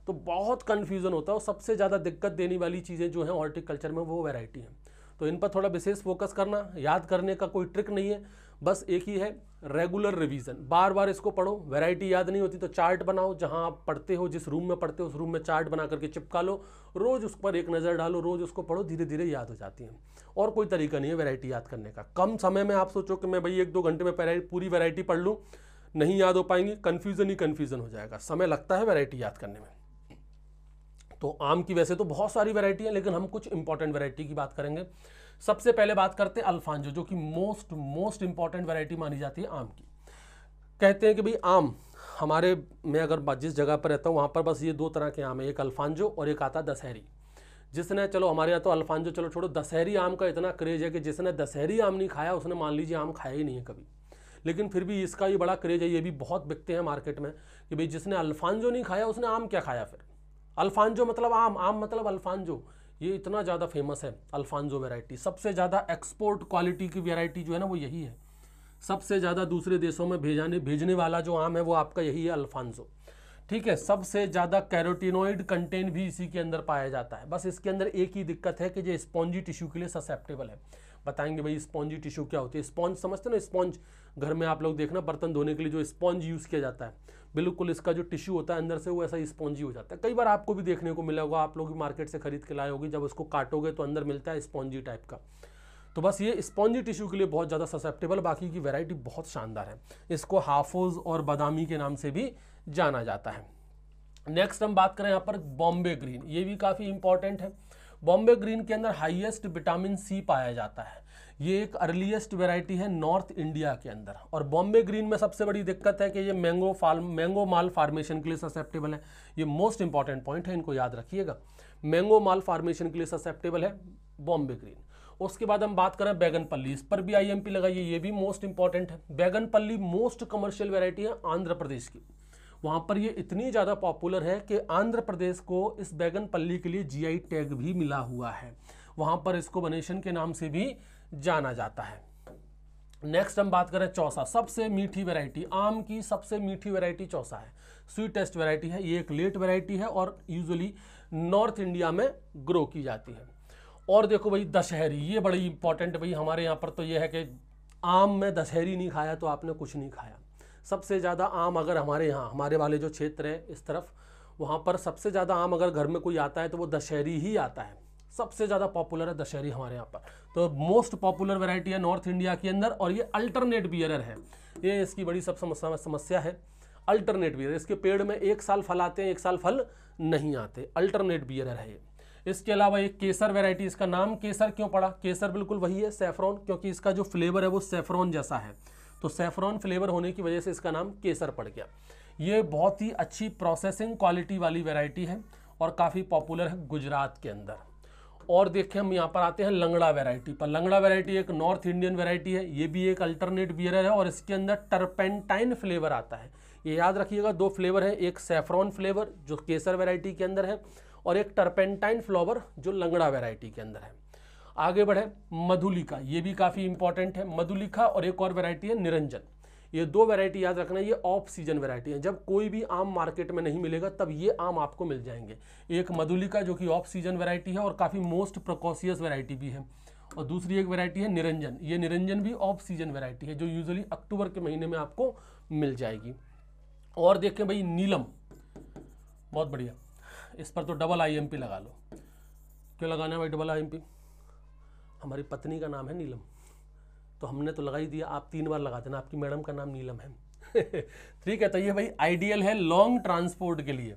तो बहुत कन्फ्यूज़न होता है और सबसे ज़्यादा दिक्कत देने वाली चीज़ें जो हैं हॉर्टिकल्चर में वो वैरायटी हैं तो इन पर थोड़ा विशेष फोकस करना याद करने का कोई ट्रिक नहीं है बस एक ही है रेगुलर रिवीजन बार बार इसको पढ़ो वैरायटी याद नहीं होती तो चार्ट बनाओ जहां आप पढ़ते हो जिस रूम में पढ़ते हो उस रूम में चार्ट बना करके चिपका लो रोज़ उस पर एक नज़र डालो रोज़ उसको पढ़ो धीरे धीरे याद हो जाती है और कोई तरीका नहीं है वैरायटी याद करने का कम समय में आप सोचो कि मैं भाई एक दो घंटे में पूरी वैरायटी पढ़ लूँ नहीं याद हो पाएंगी कन्फ्यूज़न ही कन्फ्यूज़न हो जाएगा समय लगता है वैरायटी याद करने में तो आम की वैसे तो बहुत सारी वैरायटी है लेकिन हम कुछ इंपॉर्टेंट वैरायटी की बात करेंगे सबसे पहले बात करते हैं अल्फांजो जो कि मोस्ट मोस्ट इंपॉर्टेंट वैरायटी मानी जाती है आम की कहते हैं कि भाई आम हमारे मैं अगर जिस जगह पर रहता हूँ वहाँ पर बस ये दो तरह के आम है एक अल्फांजो और एक आता दशहरी जिसने चलो हमारे यहाँ तो अल्फांजो चलो छोड़ो दशहरी आम का इतना क्रेज है कि जिसने दशहरी आम नहीं खाया उसने मान लीजिए आम खाया ही नहीं है कभी लेकिन फिर भी इसका ये बड़ा क्रेज है ये भी बहुत बिकते हैं मार्केट में कि भाई जिसने अल्फांजो नहीं खाया उसने आम क्या खाया फिर अल्फांजो मतलब आम आम मतलब अल्फांजो ये इतना ज़्यादा फेमस है अल्फांजो वेराइटी सबसे ज़्यादा एक्सपोर्ट क्वालिटी की वेराइटी जो है ना वो यही है सबसे ज़्यादा दूसरे देशों में भेजाने भेजने वाला जो आम है वो आपका यही है अल्फांजो ठीक है सबसे ज़्यादा कैरोटिनोइड कंटेंट भी इसी के अंदर पाया जाता है बस इसके अंदर एक ही दिक्कत है कि जो स्पॉन्जी टिश्यू के लिए ससेप्टेबल है बताएंगे भाई स्पॉन्जी टिश्यू क्या होती है स्पॉन्ज समझते ना स्पॉन्ज घर में आप लोग देखना बर्तन धोने के लिए जो स्पॉन्ज यूज़ किया जाता है बिल्कुल इसका जो टिश्यू होता है अंदर से वो ऐसा स्पॉन्जी हो जाता है कई बार आपको भी देखने को मिला होगा आप लोग भी मार्केट से खरीद के लाए होगी जब उसको काटोगे तो अंदर मिलता है स्पॉन्जी टाइप का तो बस ये स्पॉन्जी टिश्यू के लिए बहुत ज़्यादा ससेप्टेबल बाकी की वेराइटी बहुत शानदार है इसको हाफोज और बादामी के नाम से भी जाना जाता है नेक्स्ट हम बात करें यहाँ पर बॉम्बे ग्रीन ये भी काफ़ी इंपॉर्टेंट है बॉम्बे ग्रीन के अंदर हाइएस्ट विटामिन सी पाया जाता है ये एक अर्लीस्ट वेराइटी है नॉर्थ इंडिया के अंदर और बॉम्बे ग्रीन में सबसे बड़ी दिक्कत है कि ये mango form mango malformation के लिए ससेप्टेबल है ये मोस्ट इंपॉर्टेंट पॉइंट है इनको याद रखिएगा मैंगो माल फार्मेशन के लिए ससेप्टेबल है बॉम्बे ग्रीन उसके बाद हम बात करें बैगनपल्ली इस पर भी आईएमपी लगाइए ये भी मोस्ट इंपॉर्टेंट है बैगनपल्ली मोस्ट कमर्शियल वेराइटी है आंध्र प्रदेश की वहाँ पर ये इतनी ज़्यादा पॉपुलर है कि आंध्र प्रदेश को इस बैगन पल्ली के लिए जीआई टैग भी मिला हुआ है वहाँ पर इसको वनेशन के नाम से भी जाना जाता है नेक्स्ट हम बात करें चौसा सबसे मीठी वेराइटी आम की सबसे मीठी वेराइटी चौसा है स्वीटेस्ट वेराइटी है ये एक लेट वेराइटी है और यूजली नॉर्थ इंडिया में ग्रो की जाती है और देखो भाई दशहरी ये बड़ी इंपॉर्टेंट भाई हमारे यहाँ पर तो ये है कि आम में दशहरी नहीं खाया तो आपने कुछ नहीं खाया सबसे ज़्यादा आम अगर हमारे यहाँ हमारे वाले जो क्षेत्र है इस तरफ वहाँ पर सबसे ज़्यादा आम अगर घर में कोई आता है तो वो दशहरी ही आता है सबसे ज़्यादा पॉपुलर है दशहरी हमारे यहाँ पर तो मोस्ट पॉपुलर वेराइटी है नॉर्थ इंडिया के अंदर और ये अल्टरनेट बियरर है ये इसकी बड़ी सब समस्या समस्या है अल्टरनेट बियर इसके पेड़ में एक साल फल आते हैं एक साल फल नहीं आते अल्टरनेट बियरर है ये इसके अलावा एक केसर वेराइटी इसका नाम केसर क्यों पड़ा केसर बिल्कुल वही है सेफ्रॉन क्योंकि इसका जो फ्लेवर है वो सेफ्रॉन जैसा है तो सेफ्रॉन फ्लेवर होने की वजह से इसका नाम केसर पड़ गया ये बहुत ही अच्छी प्रोसेसिंग क्वालिटी वाली वेराइटी है और काफ़ी पॉपुलर है गुजरात के अंदर और देखें हम यहाँ पर आते हैं लंगड़ा वेराइटी पर लंगड़ा वेराइटी एक नॉर्थ इंडियन वेराइटी है ये भी एक अल्टरनेट बियर है और इसके अंदर टर्पेंटाइन फ्लेवर आता है ये याद रखिएगा दो फ्लेवर है एक सेफ्रॉन फ्लेवर जो केसर वेराइटी के अंदर है और एक टर्पेंटाइन फ्लावर जो लंगड़ा वेराइटी के अंदर है आगे बढ़े मधुलिका ये भी काफ़ी इंपॉर्टेंट है मधुलिका और एक और वेराइटी है निरंजन ये दो वैरायटी याद रखना ये ऑफ सीजन वैरायटी है जब कोई भी आम मार्केट में नहीं मिलेगा तब ये आम आपको मिल जाएंगे एक मधुलिका जो कि ऑफ सीजन वैरायटी है और काफ़ी मोस्ट प्रकोशियस वैरायटी भी है और दूसरी एक वैरायटी है निरंजन ये निरंजन भी ऑफ सीजन वैरायटी है जो यूजली अक्टूबर के महीने में आपको मिल जाएगी और देखें भाई नीलम बहुत बढ़िया इस पर तो डबल आई लगा लो क्यों लगाना है भाई डबल आई हमारी पत्नी का नाम है नीलम तो हमने तो लगा ही दिया आप तीन बार लगा देना आपकी मैडम का नाम नीलम है ठीक है तो ये भाई आइडियल है लॉन्ग ट्रांसपोर्ट के लिए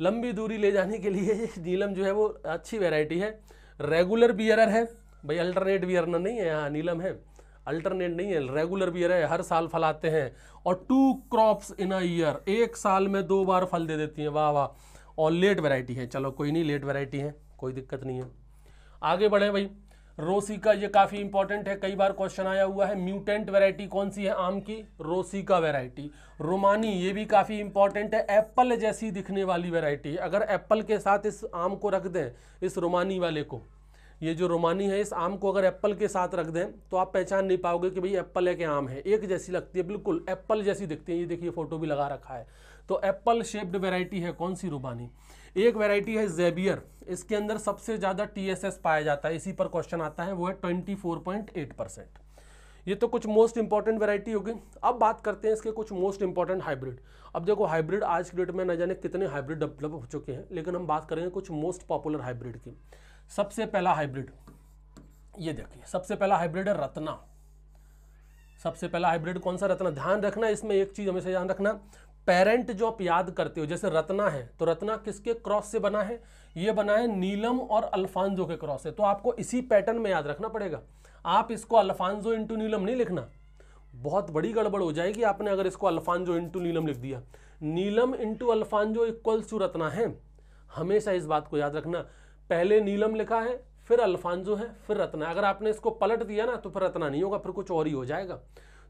लंबी दूरी ले जाने के लिए नीलम जो है वो अच्छी वेराइटी है रेगुलर बियरर है भाई अल्टरनेट बियरनर नहीं है यहाँ नीलम है अल्टरनेट नहीं है रेगुलर बियर है हर साल फलाते हैं और two crops in a year एक साल में दो बार फल दे देती हैं वाह वाह और लेट वैरायटी है चलो कोई नहीं लेट वैरायटी है कोई दिक्कत नहीं है आगे बढ़े भाई रोसी का ये काफ़ी इंपॉर्टेंट है कई बार क्वेश्चन आया हुआ है म्यूटेंट वैरायटी कौन सी है आम की रोसी का वैरायटी रोमानी ये भी काफ़ी इंपॉर्टेंट है एप्पल जैसी दिखने वाली वैरायटी अगर एप्पल के साथ इस आम को रख दें इस रोमानी वाले को ये जो रोमानी है इस आम को अगर एप्पल के साथ रख दें तो आप पहचान नहीं पाओगे कि भाई एप्पल है कि आम है एक जैसी लगती है बिल्कुल एप्पल जैसी दिखती है ये देखिए फ़ोटो भी लगा रखा है तो एप्पल शेप्ड वेराइटी है कौन सी रोमानी एक वेराइटी है जेबियर इसके अंदर सबसे ज़्यादा टीएसएस पाया जाता है इसी पर क्वेश्चन आता है वो है twenty four point eight percent ये तो कुछ मोस्ट इंपॉर्टेंट वेराइटी होगी अब बात करते हैं इसके कुछ मोस्ट इंपॉर्टेंट हाइब्रिड अब देखो हाइब्रिड आज के डेट में न जाने कितने हाइब्रिड डेवलप हो चुके हैं लेकिन हम बात करेंगे कुछ मोस्ट पॉपुलर हाइब्रिड की सबसे पहला हाइब्रिड ये देखिए सबसे पहला हाइब्रिड है रत्ना सबसे पहला हाइब्रिड कौन सा रत्ना ध्यान रखना इसमें एक चीज हमेशा ध्यान रखना पेरेंट जो आप याद करते हो जैसे रत्ना है तो रत्ना किसके क्रॉस से बना है ये बना है नीलम और अल्फांजो के क्रॉस से तो आपको इसी पैटर्न में याद रखना पड़ेगा आप इसको अल्फांजो इंटू नीलम नहीं लिखना बहुत बड़ी गड़बड़ हो जाएगी आपने अगर इसको अल्फांजो इंटू नीलम लिख दिया Neelam into Alphonso equals to Ratna है हमेशा इस बात को याद रखना पहले नीलम लिखा है फिर अल्फांजो है फिर रत्ना अगर आपने इसको पलट दिया ना तो फिर रत्ना नहीं होगा फिर कुछ और ही हो जाएगा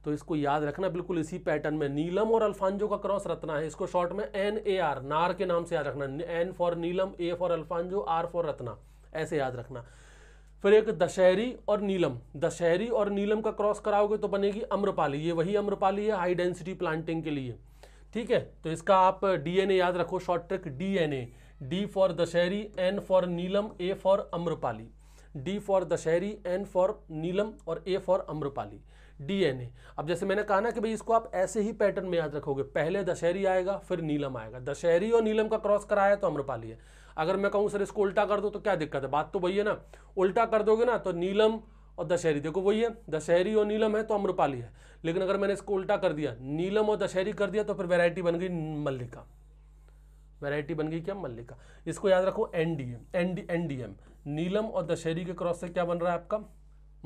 तो इसको याद रखना बिल्कुल इसी पैटर्न में नीलम और अल्फांजो का क्रॉस रत्ना है इसको शॉर्ट में एन ए आर नार के नाम से याद रखना N for Neelam A for Alphonso R for Ratna ऐसे याद रखना फिर एक दशहरी और नीलम दशहरी और नीलम का क्रॉस कराओगे तो बनेगी अम्रपाली ये वही अम्रपाली है हाई डेंसिटी प्लांटिंग के लिए ठीक है तो इसका आप डीएनए याद रखो short trick DNA D for Dashehari N for Neelam A for Amrapali D for Dashehari N for Neelam और ए फॉर अम्रपाली डीएनए अब जैसे मैंने कहा ना कि भाई इसको आप ऐसे ही पैटर्न में याद रखोगे पहले दशहरी आएगा फिर नीलम आएगा दशहरी और नीलम का क्रॉस कराया तो अम्रपाली है अगर मैं कहूँ सर इसको उल्टा कर दो तो क्या दिक्कत है बात तो वही है ना उल्टा कर दोगे ना तो नीलम और दशहरी देखो वही है दशहरी और नीलम है तो अम्रपाली है लेकिन अगर मैंने इसको उल्टा कर दिया नीलम और दशहरी कर दिया तो फिर वेराइटी बन गई मल्लिका वेराइटी बन गई क्या मल्लिका इसको याद रखो एनडीएम एनडी एनडीएम नीलम और दशहरी के क्रॉस से क्या बन रहा है आपका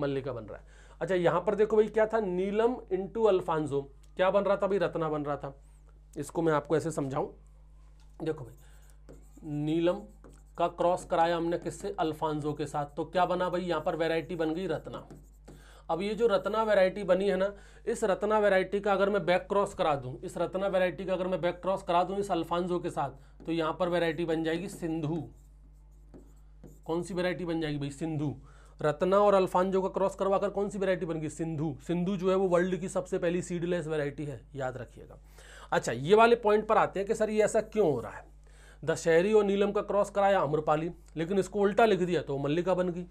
मल्लिका बन रहा है अच्छा यहाँ पर देखो भाई क्या था नीलम इंटू अल्फांजो क्या बन रहा था भाई रत्ना बन रहा था इसको मैं आपको ऐसे समझाऊं देखो भाई नीलम का क्रॉस कराया हमने किससे अल्फांजो के साथ तो क्या बना भाई यहाँ पर वेराइटी बन गई रत्ना अब ये जो रत्ना वेराइटी बनी है ना इस रत्ना वेराइटी का अगर मैं बैक क्रॉस करा दूं इस रत्ना वेराइटी का अगर मैं बैक क्रॉस करा दूं इस अल्फांजो के साथ तो यहाँ पर वेराइटी बन जाएगी सिंधु कौन सी वेराइटी बन जाएगी भाई सिंधु रत्ना और अल्फांजो का क्रॉस करवाकर कौन सी वेरायटी बन गई सिंधु सिंधु जो है वो वर्ल्ड की सबसे पहली सीडलेस वेरायटी है याद रखिएगा अच्छा ये वाले पॉइंट पर आते हैं कि सर ये ऐसा क्यों हो रहा है दशहरी और नीलम का क्रॉस कराया अम्रपाली लेकिन इसको उल्टा लिख दिया तो मल्लिका बन गई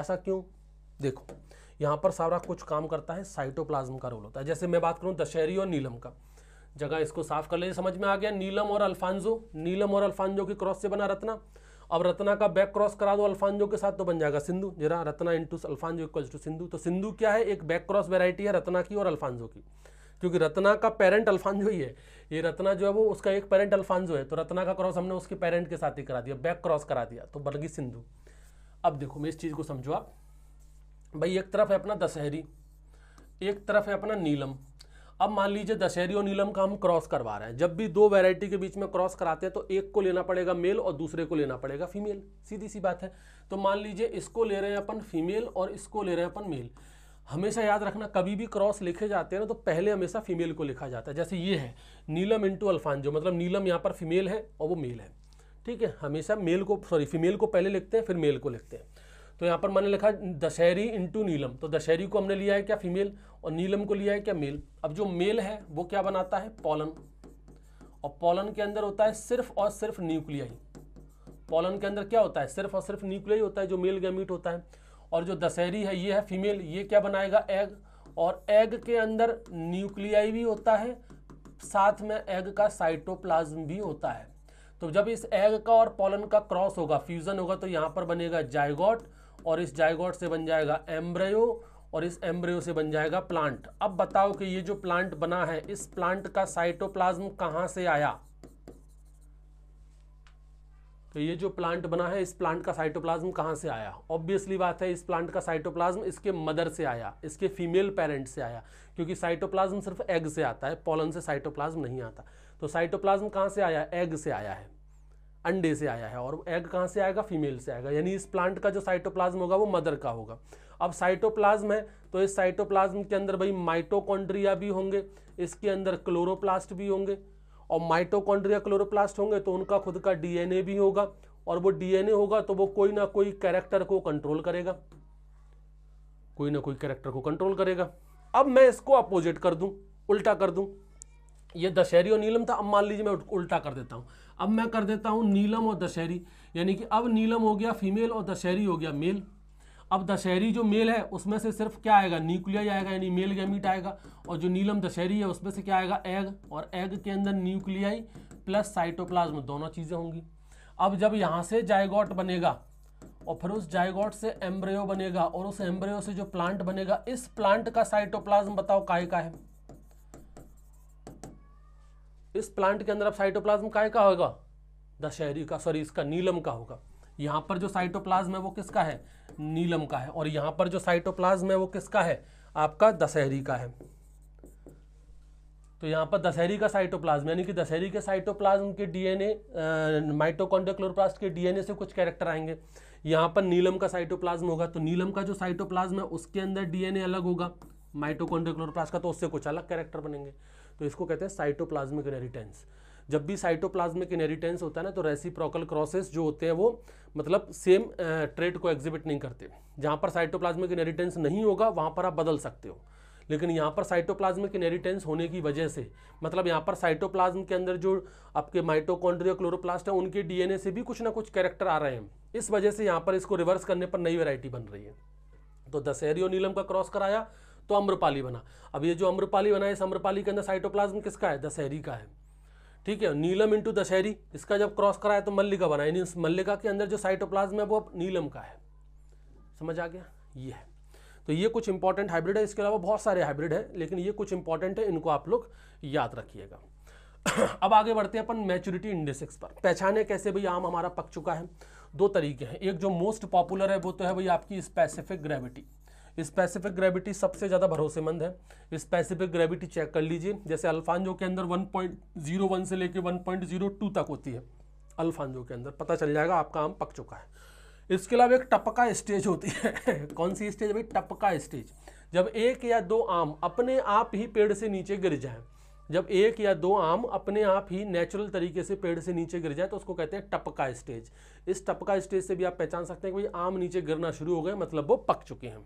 ऐसा क्यों देखो यहाँ पर सारा कुछ काम करता है साइटोप्लाज्म का रोल होता है जैसे मैं बात करूँ दशहरी और नीलम का जगह इसको साफ कर ले समझ में आ गया नीलम और अल्फांजो नीलम और अल्फांजो की क्रॉस से बना रत्ना अब रत्ना का बैक क्रॉस करा दो अल्फांजो के साथ तो बन जाएगा सिंधु जरा Ratna into Alphonso equals to Sindhu तो सिंधु क्या है एक बैक क्रॉस वेराइटी है रत्ना की और अल्फांजो की क्योंकि रत्ना का पेरेंट अल्फांजो ही है ये रत्ना जो है वो उसका एक पेरेंट अल्फांजो है तो रत्ना का क्रॉस हमने उसके पेरेंट के साथ ही करा दिया बैक क्रॉस करा दिया तो बनगी सिंधु अब देखो मैं इस चीज़ को समझो आप भाई एक तरफ है अपना दशहरी एक तरफ है अपना नीलम अब मान लीजिए दशहरी और नीलम का हम क्रॉस करवा रहे हैं जब भी दो वैरायटी के बीच में क्रॉस कराते हैं तो एक को लेना पड़ेगा मेल और दूसरे को लेना पड़ेगा फीमेल सीधी सी बात है तो मान लीजिए इसको ले रहे हैं अपन फीमेल और इसको ले रहे हैं अपन मेल हमेशा याद रखना कभी भी क्रॉस लिखे जाते हैं ना तो पहले हमेशा फीमेल को लिखा जाता है जैसे ये है नीलम इंटू अल्फांजो मतलब नीलम यहाँ पर फीमेल है और वो मेल है ठीक है हमेशा मेल को सॉरी फीमेल को पहले लिखते हैं फिर मेल को लिखते हैं तो यहाँ पर मैंने लिखा दशहरी इंटू नीलम तो दशहरी को हमने लिया है क्या फीमेल और नीलम को लिया है क्या मेल अब जो मेल है वो क्या बनाता है पॉलन और पॉलन के अंदर होता है सिर्फ और सिर्फ न्यूक्लियाई पॉलन के अंदर क्या होता है सिर्फ और सिर्फ न्यूक्लियाई होता है जो मेल गैमिट होता है और जो दशहरी है ये है फीमेल ये क्या बनाएगा एग और एग के अंदर न्यूक्लियाई भी होता है साथ में एग का साइटोप्लाज्म भी होता है तो जब इस एग का और पॉलन का क्रॉस होगा फ्यूजन होगा तो यहाँ पर बनेगा जायगॉट और इस जायगॉट से बन जाएगा एम्ब्रयो और इस एम्ब्रयो से बन जाएगा प्लांट अब बताओ कि ये जो प्लांट बना है इस प्लांट का साइटोप्लाज्म कहां से आया तो ये जो प्लांट बना है इस प्लांट का साइटोप्लाज्म कहां से आया ऑब्वियसली बात है इस प्लांट का साइटोप्लाज्म इसके मदर से आया इसके फीमेल पेरेंट से आया क्योंकि साइटोप्लाज्म सिर्फ एग से आता है पोलन से साइटोप्लाज्म नहीं आता तो साइटोप्लाज्म कहां से आया एग से आया है अंडे से आया है और एग कहाँ से आएगा फीमेल से आएगा यानी इस प्लांट का जो साइटोप्लाज्म होगा वो मदर का होगा अब साइटोप्लाज्म है तो इस साइटोप्लाज्म के अंदर भाई माइटोकॉन्ड्रिया भी होंगे इसके अंदर क्लोरोप्लास्ट भी होंगे और माइटोकॉन्ड्रिया क्लोरोप्लास्ट होंगे तो उनका खुद का डीएनए भी होगा और वो डीएनए होगा तो वो कोई ना कोई कैरेक्टर को कंट्रोल करेगा कोई ना कोई कैरेक्टर को कंट्रोल करेगा अब मैं इसको अपोजिट कर दूं उल्टा कर दूं ये दशहरी और नीलम था अब मान लीजिए मैं उल्टा कर देता हूँ अब मैं कर देता हूँ नीलम और दशहरी यानी कि अब नीलम हो गया फीमेल और दशहरी हो गया मेल अब दशहरी जो मेल है उसमें से सिर्फ क्या आएगा न्यूक्लियाई आएगा यानी मेल गैमिट आएगा और जो नीलम दशहरी है उसमें से क्या आएगा एग और एग के अंदर न्यूक्लियाई प्लस साइटोप्लाज्म दोनों चीज़ें होंगी अब जब यहाँ से जायगॉट बनेगा और फिर उस जायगॉट से एम्ब्रियो बनेगा और उस एम्ब्रियो से जो प्लांट बनेगा इस प्लांट का साइटोप्लाज्म बताओ काय का है इस प्लांट के अंदर अब साइटोप्लाज्म काय का होगा दशहरी का सॉरी इसका नीलम का होगा यहाँ पर जो साइटोप्लाज्म है वो किसका है नीलम का है और यहाँ पर जो साइटोप्लाज्म है वो किसका है आपका दशहरी का है तो यहाँ पर दशहरी का साइटोप्लाज्म यानी कि दशहरी के साइटोप्लाज्म के डीएनए माइटोकॉन्डोक्लोरोप्लास्ट के डीएनए से कुछ कैरेक्टर आएंगे यहाँ पर नीलम का साइटोप्लाज्म होगा तो नीलम का जो साइटोप्लाज्म है उसके अंदर डीएनए अलग होगा माइटोकॉन्डोक्लोरोप्लास्ट का तो उससे कुछ अलग कैरेक्टर बनेंगे तो इसको कहते हैं साइटोप्लाज्मिक इनहेरिटेंस जब भी साइटोप्लाज्मिक इनहेरिटेंस होता है ना तो रेसिप्रोकल क्रॉसेस जो होते हैं वो मतलब सेम ट्रेड को एग्जिबिट नहीं करते जहाँ पर साइटोप्लाज्मिक इनहेरिटेंस नहीं होगा वहाँ पर आप बदल सकते हो लेकिन यहाँ पर साइटोप्लाज्मिक इनहेरिटेंस होने की वजह से मतलब यहाँ पर साइटोप्लाज्म के अंदर जो आपके माइटोकॉन्ड्रिया क्लोरोप्लास्ट है उनके डीएनए से भी कुछ ना कुछ कैरेक्टर आ रहे हैं इस वजह से यहाँ पर इसको रिवर्स करने पर नई वेरायटी बन रही है तो दशहरी और नीलम का क्रॉस कराया तो अम्रपाली बना अब ये जो अम्रपाली बना है इस अम्रपाली के अंदर साइटोप्लाज्म किसका है दशहरी का है ठीक है नीलम इंटू दशहरी इसका जब क्रॉस कराया तो मल्लिका बना यानी मल्लिका के अंदर जो साइटोप्लाज्म है वो अब नीलम का है समझ आ गया ये है तो ये कुछ इंपॉर्टेंट हाइब्रिड है इसके अलावा बहुत सारे हाइब्रिड है लेकिन ये कुछ इंपॉर्टेंट है इनको आप लोग याद रखिएगा अब आगे बढ़ते हैं अपन मैच्योरिटी इंडेक्स पर पहचाने कैसे भाई आम हमारा पक चुका है दो तरीके हैं एक जो मोस्ट पॉपुलर है वो तो है भाई आपकी स्पेसिफिक ग्रेविटी स्पेसिफिक ग्रेविटी सबसे ज़्यादा भरोसेमंद है स्पेसिफिक ग्रेविटी चेक कर लीजिए जैसे अल्फांजो के अंदर 1.01 से लेकर 1.02 तक होती है अल्फांजो के अंदर पता चल जाएगा आपका आम पक चुका है इसके अलावा एक टपका स्टेज होती है कौन सी स्टेज भाई टपका स्टेज जब एक या दो आम अपने आप ही पेड़ से नीचे गिर जाए जब एक या दो आम अपने आप ही नेचुरल तरीके से पेड़ से नीचे गिर जाए तो उसको कहते हैं टपका स्टेज इस टपका स्टेज से भी आप पहचान सकते हैं कि भाई आम नीचे गिरना शुरू हो गए मतलब वो पक चुके हैं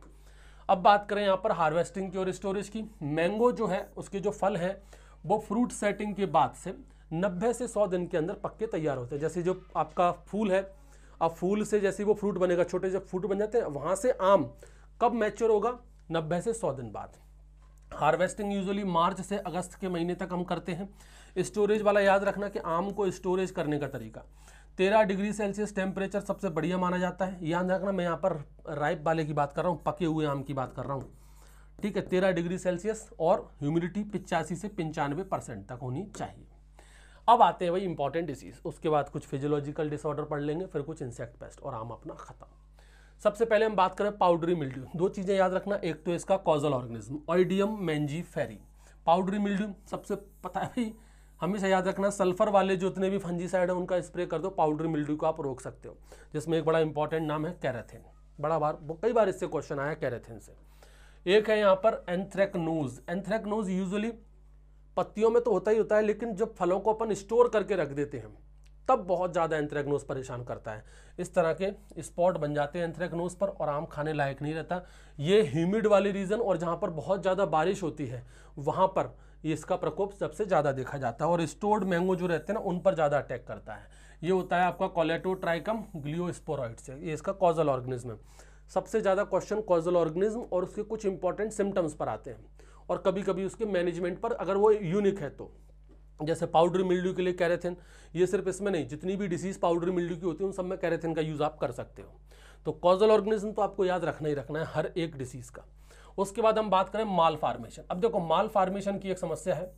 अब बात करें यहाँ पर हार्वेस्टिंग की और स्टोरेज की मैंगो जो है उसके जो फल हैं वो फ्रूट सेटिंग के बाद से 90 से 100 दिन के अंदर पक्के तैयार होते हैं जैसे जो आपका फूल है अब फूल से जैसे वो फ्रूट बनेगा छोटे जब फ्रूट बन जाते हैं वहाँ से आम कब मैच्योर होगा नब्बे से सौ दिन बाद हार्वेस्टिंग यूजली मार्च से अगस्त के महीने तक हम करते हैं स्टोरेज वाला याद रखना कि आम को स्टोरेज करने का तरीका तेरह डिग्री सेल्सियस टेम्परेचर सबसे बढ़िया माना जाता है याद रखना मैं यहाँ पर राइप वाले की बात कर रहा हूँ पके हुए आम की बात कर रहा हूँ ठीक है तेरह डिग्री सेल्सियस और ह्यूमिडिटी पिचासी से पंचानवे परसेंट तक होनी चाहिए अब आते हैं भाई इंपॉर्टेंट डिसीज़ उसके बाद कुछ फिजियोलॉजिकल डिसऑर्डर पढ़ लेंगे फिर कुछ इंसेक्ट पेस्ट और आम अपना ख़त्म सबसे पहले हम बात करें पाउडरी मिल्ड्यू दो चीज़ें याद रखना एक तो इसका causal organism Oidium mangiferae powdery mildew सबसे पता है भाई हमेशा याद रखना सल्फर वाले जितने भी फंजीसाइड हैं उनका स्प्रे कर दो पाउडर मिल्ड्यू को आप रोक सकते हो जिसमें एक बड़ा इंपॉर्टेंट नाम है कैरेथिन बड़ा बार कई बार इससे क्वेश्चन आया कैरेथिन से एक है यहाँ पर एंथ्रेकनूज एंथ्रेकनूज यूजली पत्तियों में तो होता ही होता है लेकिन जब फलों को अपन स्टोर करके रख देते हैं तब बहुत ज़्यादा एंथ्रेकनोस परेशान करता है इस तरह के स्पॉट बन जाते हैं एंथ्रेकनोस पर और आम खाने लायक नहीं रहता ये ह्यूमिड वाले रीजन और जहाँ पर बहुत ज़्यादा बारिश होती है वहाँ पर इसका प्रकोप सबसे ज़्यादा देखा जाता है और स्टोर्ड मैंगो जो रहते हैं ना उन पर ज़्यादा अटैक करता है ये होता है आपका कॉलेटोट्राइकम ग्लियोस्पोराइड से ये इसका कॉजल ऑर्गेनिज्म है सबसे ज़्यादा क्वेश्चन कॉजल ऑर्गेनिज्म और उसके कुछ इंपॉर्टेंट सिम्टम्स पर आते हैं और कभी कभी उसके मैनेजमेंट पर अगर वो यूनिक है तो जैसे पाउडर मिल्ड्यू के लिए कैरेथिन ये सिर्फ इसमें नहीं जितनी भी डिसीज़ पाउडर मिल्ड्यू की होती है उन सब में कैरेथिन का यूज़ आप कर सकते हो तो कॉजल ऑर्गेनिज्म तो आपको याद रखना ही रखना है हर एक डिसीज़ का उसके बाद हम बात करें माल फार्मेशन अब देखो माल फार्मेशन की एक समस्या है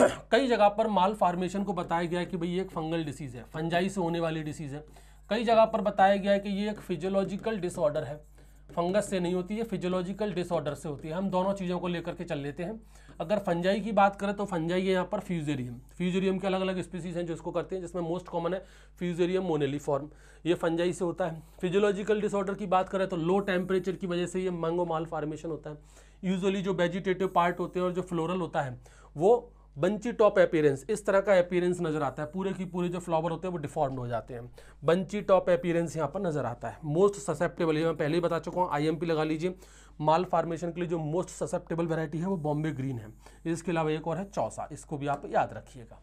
कई जगह पर माल फार्मेशन को बताया गया है कि भाई ये एक फंगल डिसीज़ है फंजाई से होने वाली डिसीज़ है कई जगह पर बताया गया है कि ये एक फिजियोलॉजिकल डिसऑर्डर है फंगस से नहीं होती है फिजियोलॉजिकल डिसऑर्डर से होती है हम दोनों चीज़ों को लेकर के चल लेते हैं अगर फंजाई की बात करें तो फंजाई है यहाँ पर फ्यूजेरियम फ्यूजेरियम के अलग अलग स्पीसीज हैं जो इसको करते हैं जिसमें मोस्ट कॉमन है फ्यूजेरियम मोनेलीफॉर्म ये फंजाई से होता है फिजियोलॉजिकल डिसऑर्डर की बात करें तो लो टेम्परेचर की वजह से ये मंगोमाल फॉर्मेशन होता है यूजली जो वेजिटेटिव पार्ट होते हैं और जो फ्लोरल होता है वो बंची टॉप अपीयरेंस इस तरह का अपीयरेंस नज़र आता है पूरे की पूरे जो फ्लावर होते हैं वो डिफॉर्म्ड हो जाते हैं बंची टॉप अपीयरेंस यहाँ पर नज़र आता है मोस्ट ससेप्टेबल ये मैं पहले ही बता चुका हूँ आईएमपी लगा लीजिए माल फार्मेशन के लिए जो मोस्ट ससेप्टेबल वेराइटी है वो बॉम्बे ग्रीन है इसके अलावा एक और है चौसा इसको भी आप याद रखिएगा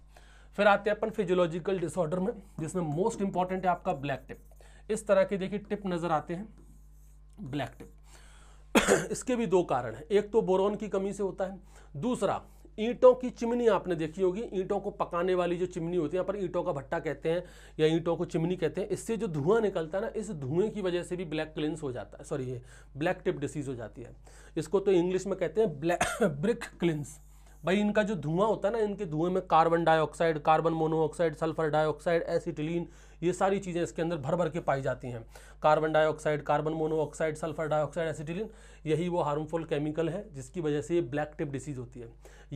फिर आते हैं अपन फिजियोलॉजिकल डिसऑर्डर में जिसमें मोस्ट इंपॉर्टेंट है आपका ब्लैक टिप इस तरह के देखिए टिप नज़र आते हैं ब्लैक टिप इसके भी दो कारण हैं एक तो बोरोन की कमी से होता है दूसरा ईंटों की चिमनी आपने देखी होगी ईंटों को पकाने वाली जो चिमनी होती है यहाँ पर ईंटों का भट्टा कहते हैं या ईंटों को चिमनी कहते हैं इससे जो धुआं निकलता है ना इस धुएं की वजह से भी ब्लैक क्लिनस हो जाता है सॉरी ये ब्लैक टिप डिसीज हो जाती है इसको तो इंग्लिश में कहते हैं ब्लैक ब्रिक क्लिंस भाई इनका जो धुआं होता है ना इनके धुएं में carbon dioxide carbon monoxide sulphur dioxide acetylene ये सारी चीज़ें इसके अंदर भर भर के पाई जाती हैं carbon dioxide carbon monoxide sulphur dioxide acetylene यही वो हार्मफुल केमिकल है जिसकी वजह से ये ब्लैक टिप डिसीज होती है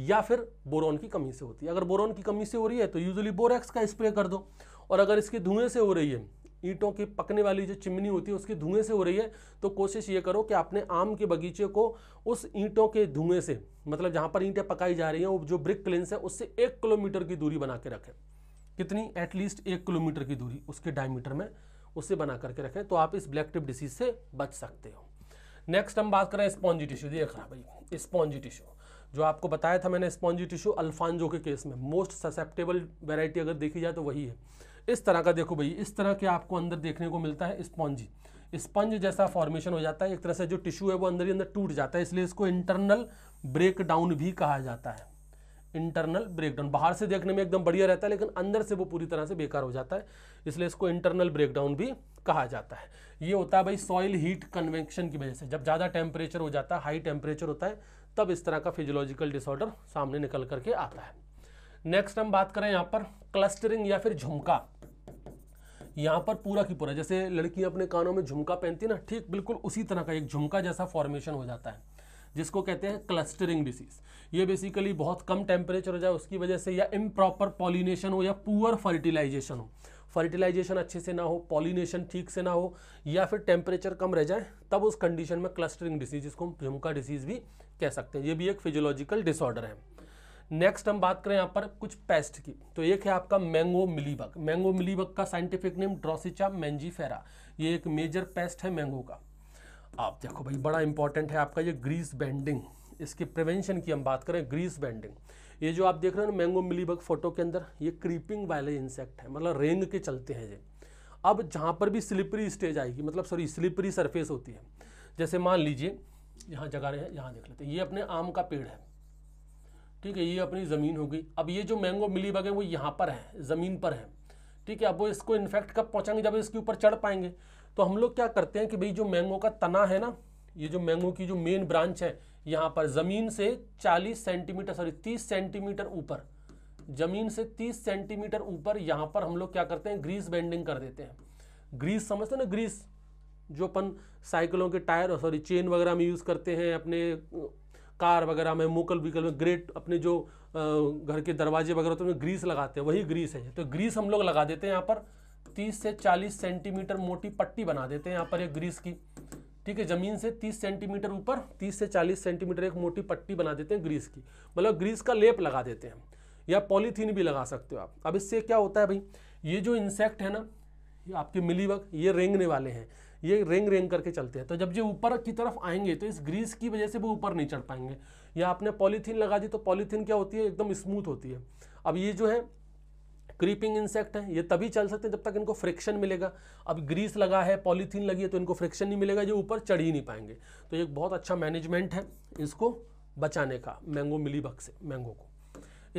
या फिर बोरोन की कमी से होती है अगर बोरोन की कमी से हो रही है तो यूजली बोरेक्स का स्प्रे कर दो और अगर इसके धुएं से हो रही है ईंटों की पकने वाली जो चिमनी होती है उसके धुएं से हो रही है तो कोशिश ये करो कि अपने आम के बगीचे को उस ईंटों के धुएं से मतलब जहाँ पर ईंटें पकाई जा रही हैं वो जो ब्रिक क्लेंस है उससे एक किलोमीटर की दूरी बना के रखें कितनी एटलीस्ट एक किलोमीटर की दूरी उसके डायमीटर में उसे बना करके रखें तो आप इस ब्लैक टिप डिसीज से बच सकते हो नेक्स्ट हम बात करें स्पॉन्जी टिश्यू देख रहा भाई स्पॉन्जी टिश्यू जो आपको बताया था मैंने स्पॉन्जी टिश्यू अल्फांजो के केस में मोस्ट ससेप्टेबल वेराइटी अगर देखी जाए तो वही है इस तरह का देखो भाई इस तरह के आपको अंदर देखने को मिलता है स्पॉन्जी स्पंज जैसा फॉर्मेशन हो जाता है एक तरह से जो टिश्यू है वो अंदर ही अंदर टूट जाता है इसलिए इसको इंटरनल ब्रेक डाउन भी कहा जाता है इंटरनल ब्रेकडाउन बाहर से देखने में एकदम बढ़िया रहता है लेकिन अंदर से वो पूरी तरह से बेकार हो जाता है इसलिए इसको इंटरनल ब्रेकडाउन भी कहा जाता है ये होता है भाई सॉइल हीट कन्वेक्शन की वजह से जब ज़्यादा टेम्परेचर हो जाता है हाई टेम्परेचर होता है तब इस तरह का फिजियोलॉजिकल डिसऑर्डर सामने निकल करके आता है नेक्स्ट हम बात करें यहाँ पर क्लस्टरिंग या फिर झुमका यहाँ पर पूरा की पूरा जैसे लड़कियाँ अपने कानों में झुमका पहनती है ना ठीक बिल्कुल उसी तरह का एक झुमका जैसा फॉर्मेशन हो जाता है जिसको कहते हैं क्लस्टरिंग डिसीज ये बेसिकली बहुत कम टेम्परेचर हो जाए उसकी वजह से या इम्प्रॉपर पॉलिनेशन हो या पुअर फर्टिलाइजेशन हो फर्टिलाइजेशन अच्छे से ना हो पॉलिनेशन ठीक से ना हो या फिर टेम्परेचर कम रह जाए तब उस कंडीशन में क्लस्टरिंग डिसीज जिसको हम झुमका डिसीज भी कह सकते हैं ये भी एक फिजियोलॉजिकल डिसऑर्डर है नेक्स्ट हम बात करें यहाँ पर कुछ पेस्ट की तो एक है आपका मैंगो मिलीबग मैंगो मिलीबग का साइंटिफिक नेम ड्रोसिचा मैंजीफेरा ये एक मेजर पेस्ट है मैंगो का आप देखो भाई बड़ा इंपॉर्टेंट है आपका ये ग्रीस बैंडिंग इसकी प्रिवेंशन की हम बात करें ग्रीस बैंडिंग ये जो आप देख रहे हो ना मैंगो मिलीबग फोटो के अंदर ये क्रीपिंग वाले इंसेक्ट है मतलब रेंग के चलते हैं ये अब जहाँ पर भी स्लिपरी स्टेज आएगी मतलब सॉरी स्लिपरी सरफेस होती है जैसे मान लीजिए यहाँ जगह रहे हैं यहाँ देख लेते हैं ये अपने आम का पेड़ है ठीक है ये अपनी ज़मीन हो गई अब ये जो मैंगो मिलीबग है वो यहाँ पर है ज़मीन पर है ठीक है अब वो इसको इन्फेक्ट कब पहुँचाएंगे जब इसके ऊपर चढ़ पाएंगे तो हम लोग क्या करते हैं कि भाई जो मैंगो का तना है ना ये जो मैंगो की जो मेन ब्रांच है यहाँ पर ज़मीन से 40 सेंटीमीटर सॉरी 30 सेंटीमीटर ऊपर जमीन से 30 सेंटीमीटर ऊपर यहाँ पर हम लोग क्या करते हैं ग्रीस बेंडिंग कर देते हैं ग्रीस समझते ना ग्रीस जो अपन साइकिलों के टायर सॉरी चेन वगैरह में यूज़ करते हैं अपने कार वगैरह में मोकल व्हीकल में ग्रेट अपने जो घर के दरवाजे वगैरह तो उनमें ग्रीस लगाते हैं वही ग्रीस है तो ग्रीस हम लोग लगा देते हैं यहाँ पर 30 से 40 सेंटीमीटर मोटी पट्टी बना देते हैं यहाँ पर एक ग्रीस की ठीक है जमीन से 30 सेंटीमीटर ऊपर 30 से 40 सेंटीमीटर एक मोटी पट्टी बना देते हैं ग्रीस की मतलब ग्रीस का लेप लगा देते हैं या पॉलीथीन भी लगा सकते हो आप अब इससे क्या होता है भाई ये जो इंसेक्ट है ना ये आपके मिलीबग ये रेंगने वाले हैं ये रेंग रेंग करके चलते हैं तो जब ये ऊपर की तरफ आएंगे तो इस ग्रीस की वजह से वो ऊपर नहीं चढ़ पाएंगे या आपने पॉलीथीन लगा दी तो पॉलीथीन क्या होती है एकदम स्मूथ होती है अब ये जो है क्रीपिंग इंसेक्ट है ये तभी चल सकते हैं जब तक इनको फ्रिक्शन मिलेगा अब ग्रीस लगा है पॉलीथीन लगी है तो इनको फ्रिक्शन नहीं मिलेगा ये ऊपर चढ़ ही नहीं पाएंगे तो एक बहुत अच्छा मैनेजमेंट है इसको बचाने का मैंगो मिली बग से मैंगो को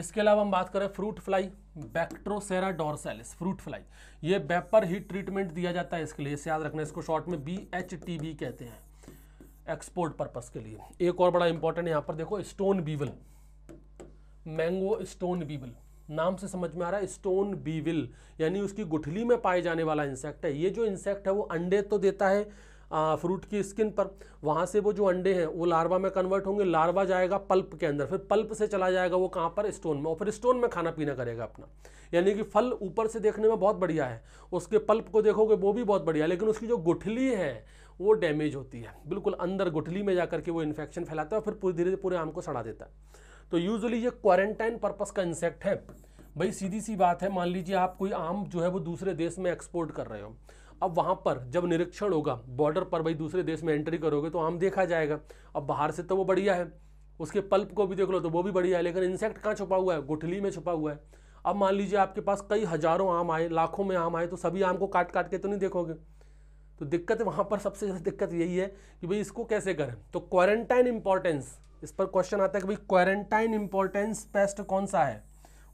इसके अलावा हम बात करें fruit fly Bactrocera dorsalis fruit fly ये बेपर ही ट्रीटमेंट दिया जाता है इसके लिए इसे याद रखना इसको शॉर्ट में बी एच टी बी कहते हैं एक्सपोर्ट पर्पज़ के लिए एक और बड़ा इंपॉर्टेंट यहाँ पर देखो stone weevil mango stone weevil नाम से समझ में आ रहा है स्टोन बीविल यानी उसकी गुठली में पाए जाने वाला इंसेक्ट है ये जो इंसेक्ट है वो अंडे तो देता है आ, फ्रूट की स्किन पर वहाँ से वो जो अंडे हैं वो लार्वा में कन्वर्ट होंगे लार्वा जाएगा पल्प के अंदर फिर पल्प से चला जाएगा वो कहाँ पर स्टोन में और फिर स्टोन में खाना पीना करेगा अपना यानी कि फल ऊपर से देखने में बहुत बढ़िया है उसके पल्प को देखोगे वो भी बहुत बढ़िया लेकिन उसकी जो गुठली है वो डैमेज होती है बिल्कुल अंदर गुठली में जा के वो इन्फेक्शन फैलाता है और फिर धीरे धीरे पूरे आम को सड़ा देता है तो यूजली ये क्वारंटाइन पर्पज़ का इंसेक्ट है भाई सीधी सी बात है मान लीजिए आप कोई आम जो है वो दूसरे देश में एक्सपोर्ट कर रहे हो अब वहाँ पर जब निरीक्षण होगा बॉर्डर पर भाई दूसरे देश में एंट्री करोगे तो आम देखा जाएगा अब बाहर से तो वो बढ़िया है उसके पल्प को भी देख लो तो वो भी बढ़िया है लेकिन इंसेक्ट कहाँ छुपा हुआ है गुठली में छुपा हुआ है अब मान लीजिए आपके पास कई हज़ारों आम आए लाखों में आम आए तो सभी आम को काट काट के तो नहीं देखोगे तो दिक्कत वहाँ पर सबसे ज़्यादा दिक्कत यही है कि भाई इसको कैसे करें तो क्वारंटाइन इंपॉर्टेंस इस पर क्वेश्चन आता है कि भाई क्वारंटाइन इंपॉर्टेंस पेस्ट कौन सा है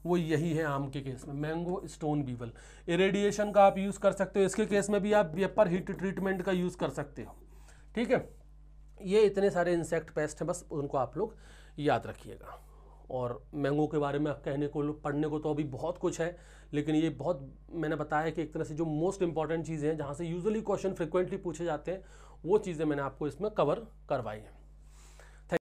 वो यही है आम के केस में मैंगो स्टोन बीवल इरेडिएशन का आप यूज़ कर सकते हो इसके केस में भी आप वेपर हीट ट्रीटमेंट का यूज़ कर सकते हो ठीक है ये इतने सारे इंसेक्ट पेस्ट हैं बस उनको आप लोग याद रखिएगा और मैंगो के बारे में कहने को पढ़ने को तो अभी बहुत कुछ है लेकिन ये बहुत मैंने बताया कि एक तरह से जो मोस्ट इंपॉर्टेंट चीज़ें हैं जहाँ से यूजुअली क्वेश्चन फ्रिक्वेंटली पूछे जाते हैं वो चीज़ें मैंने आपको इसमें कवर करवाई हैं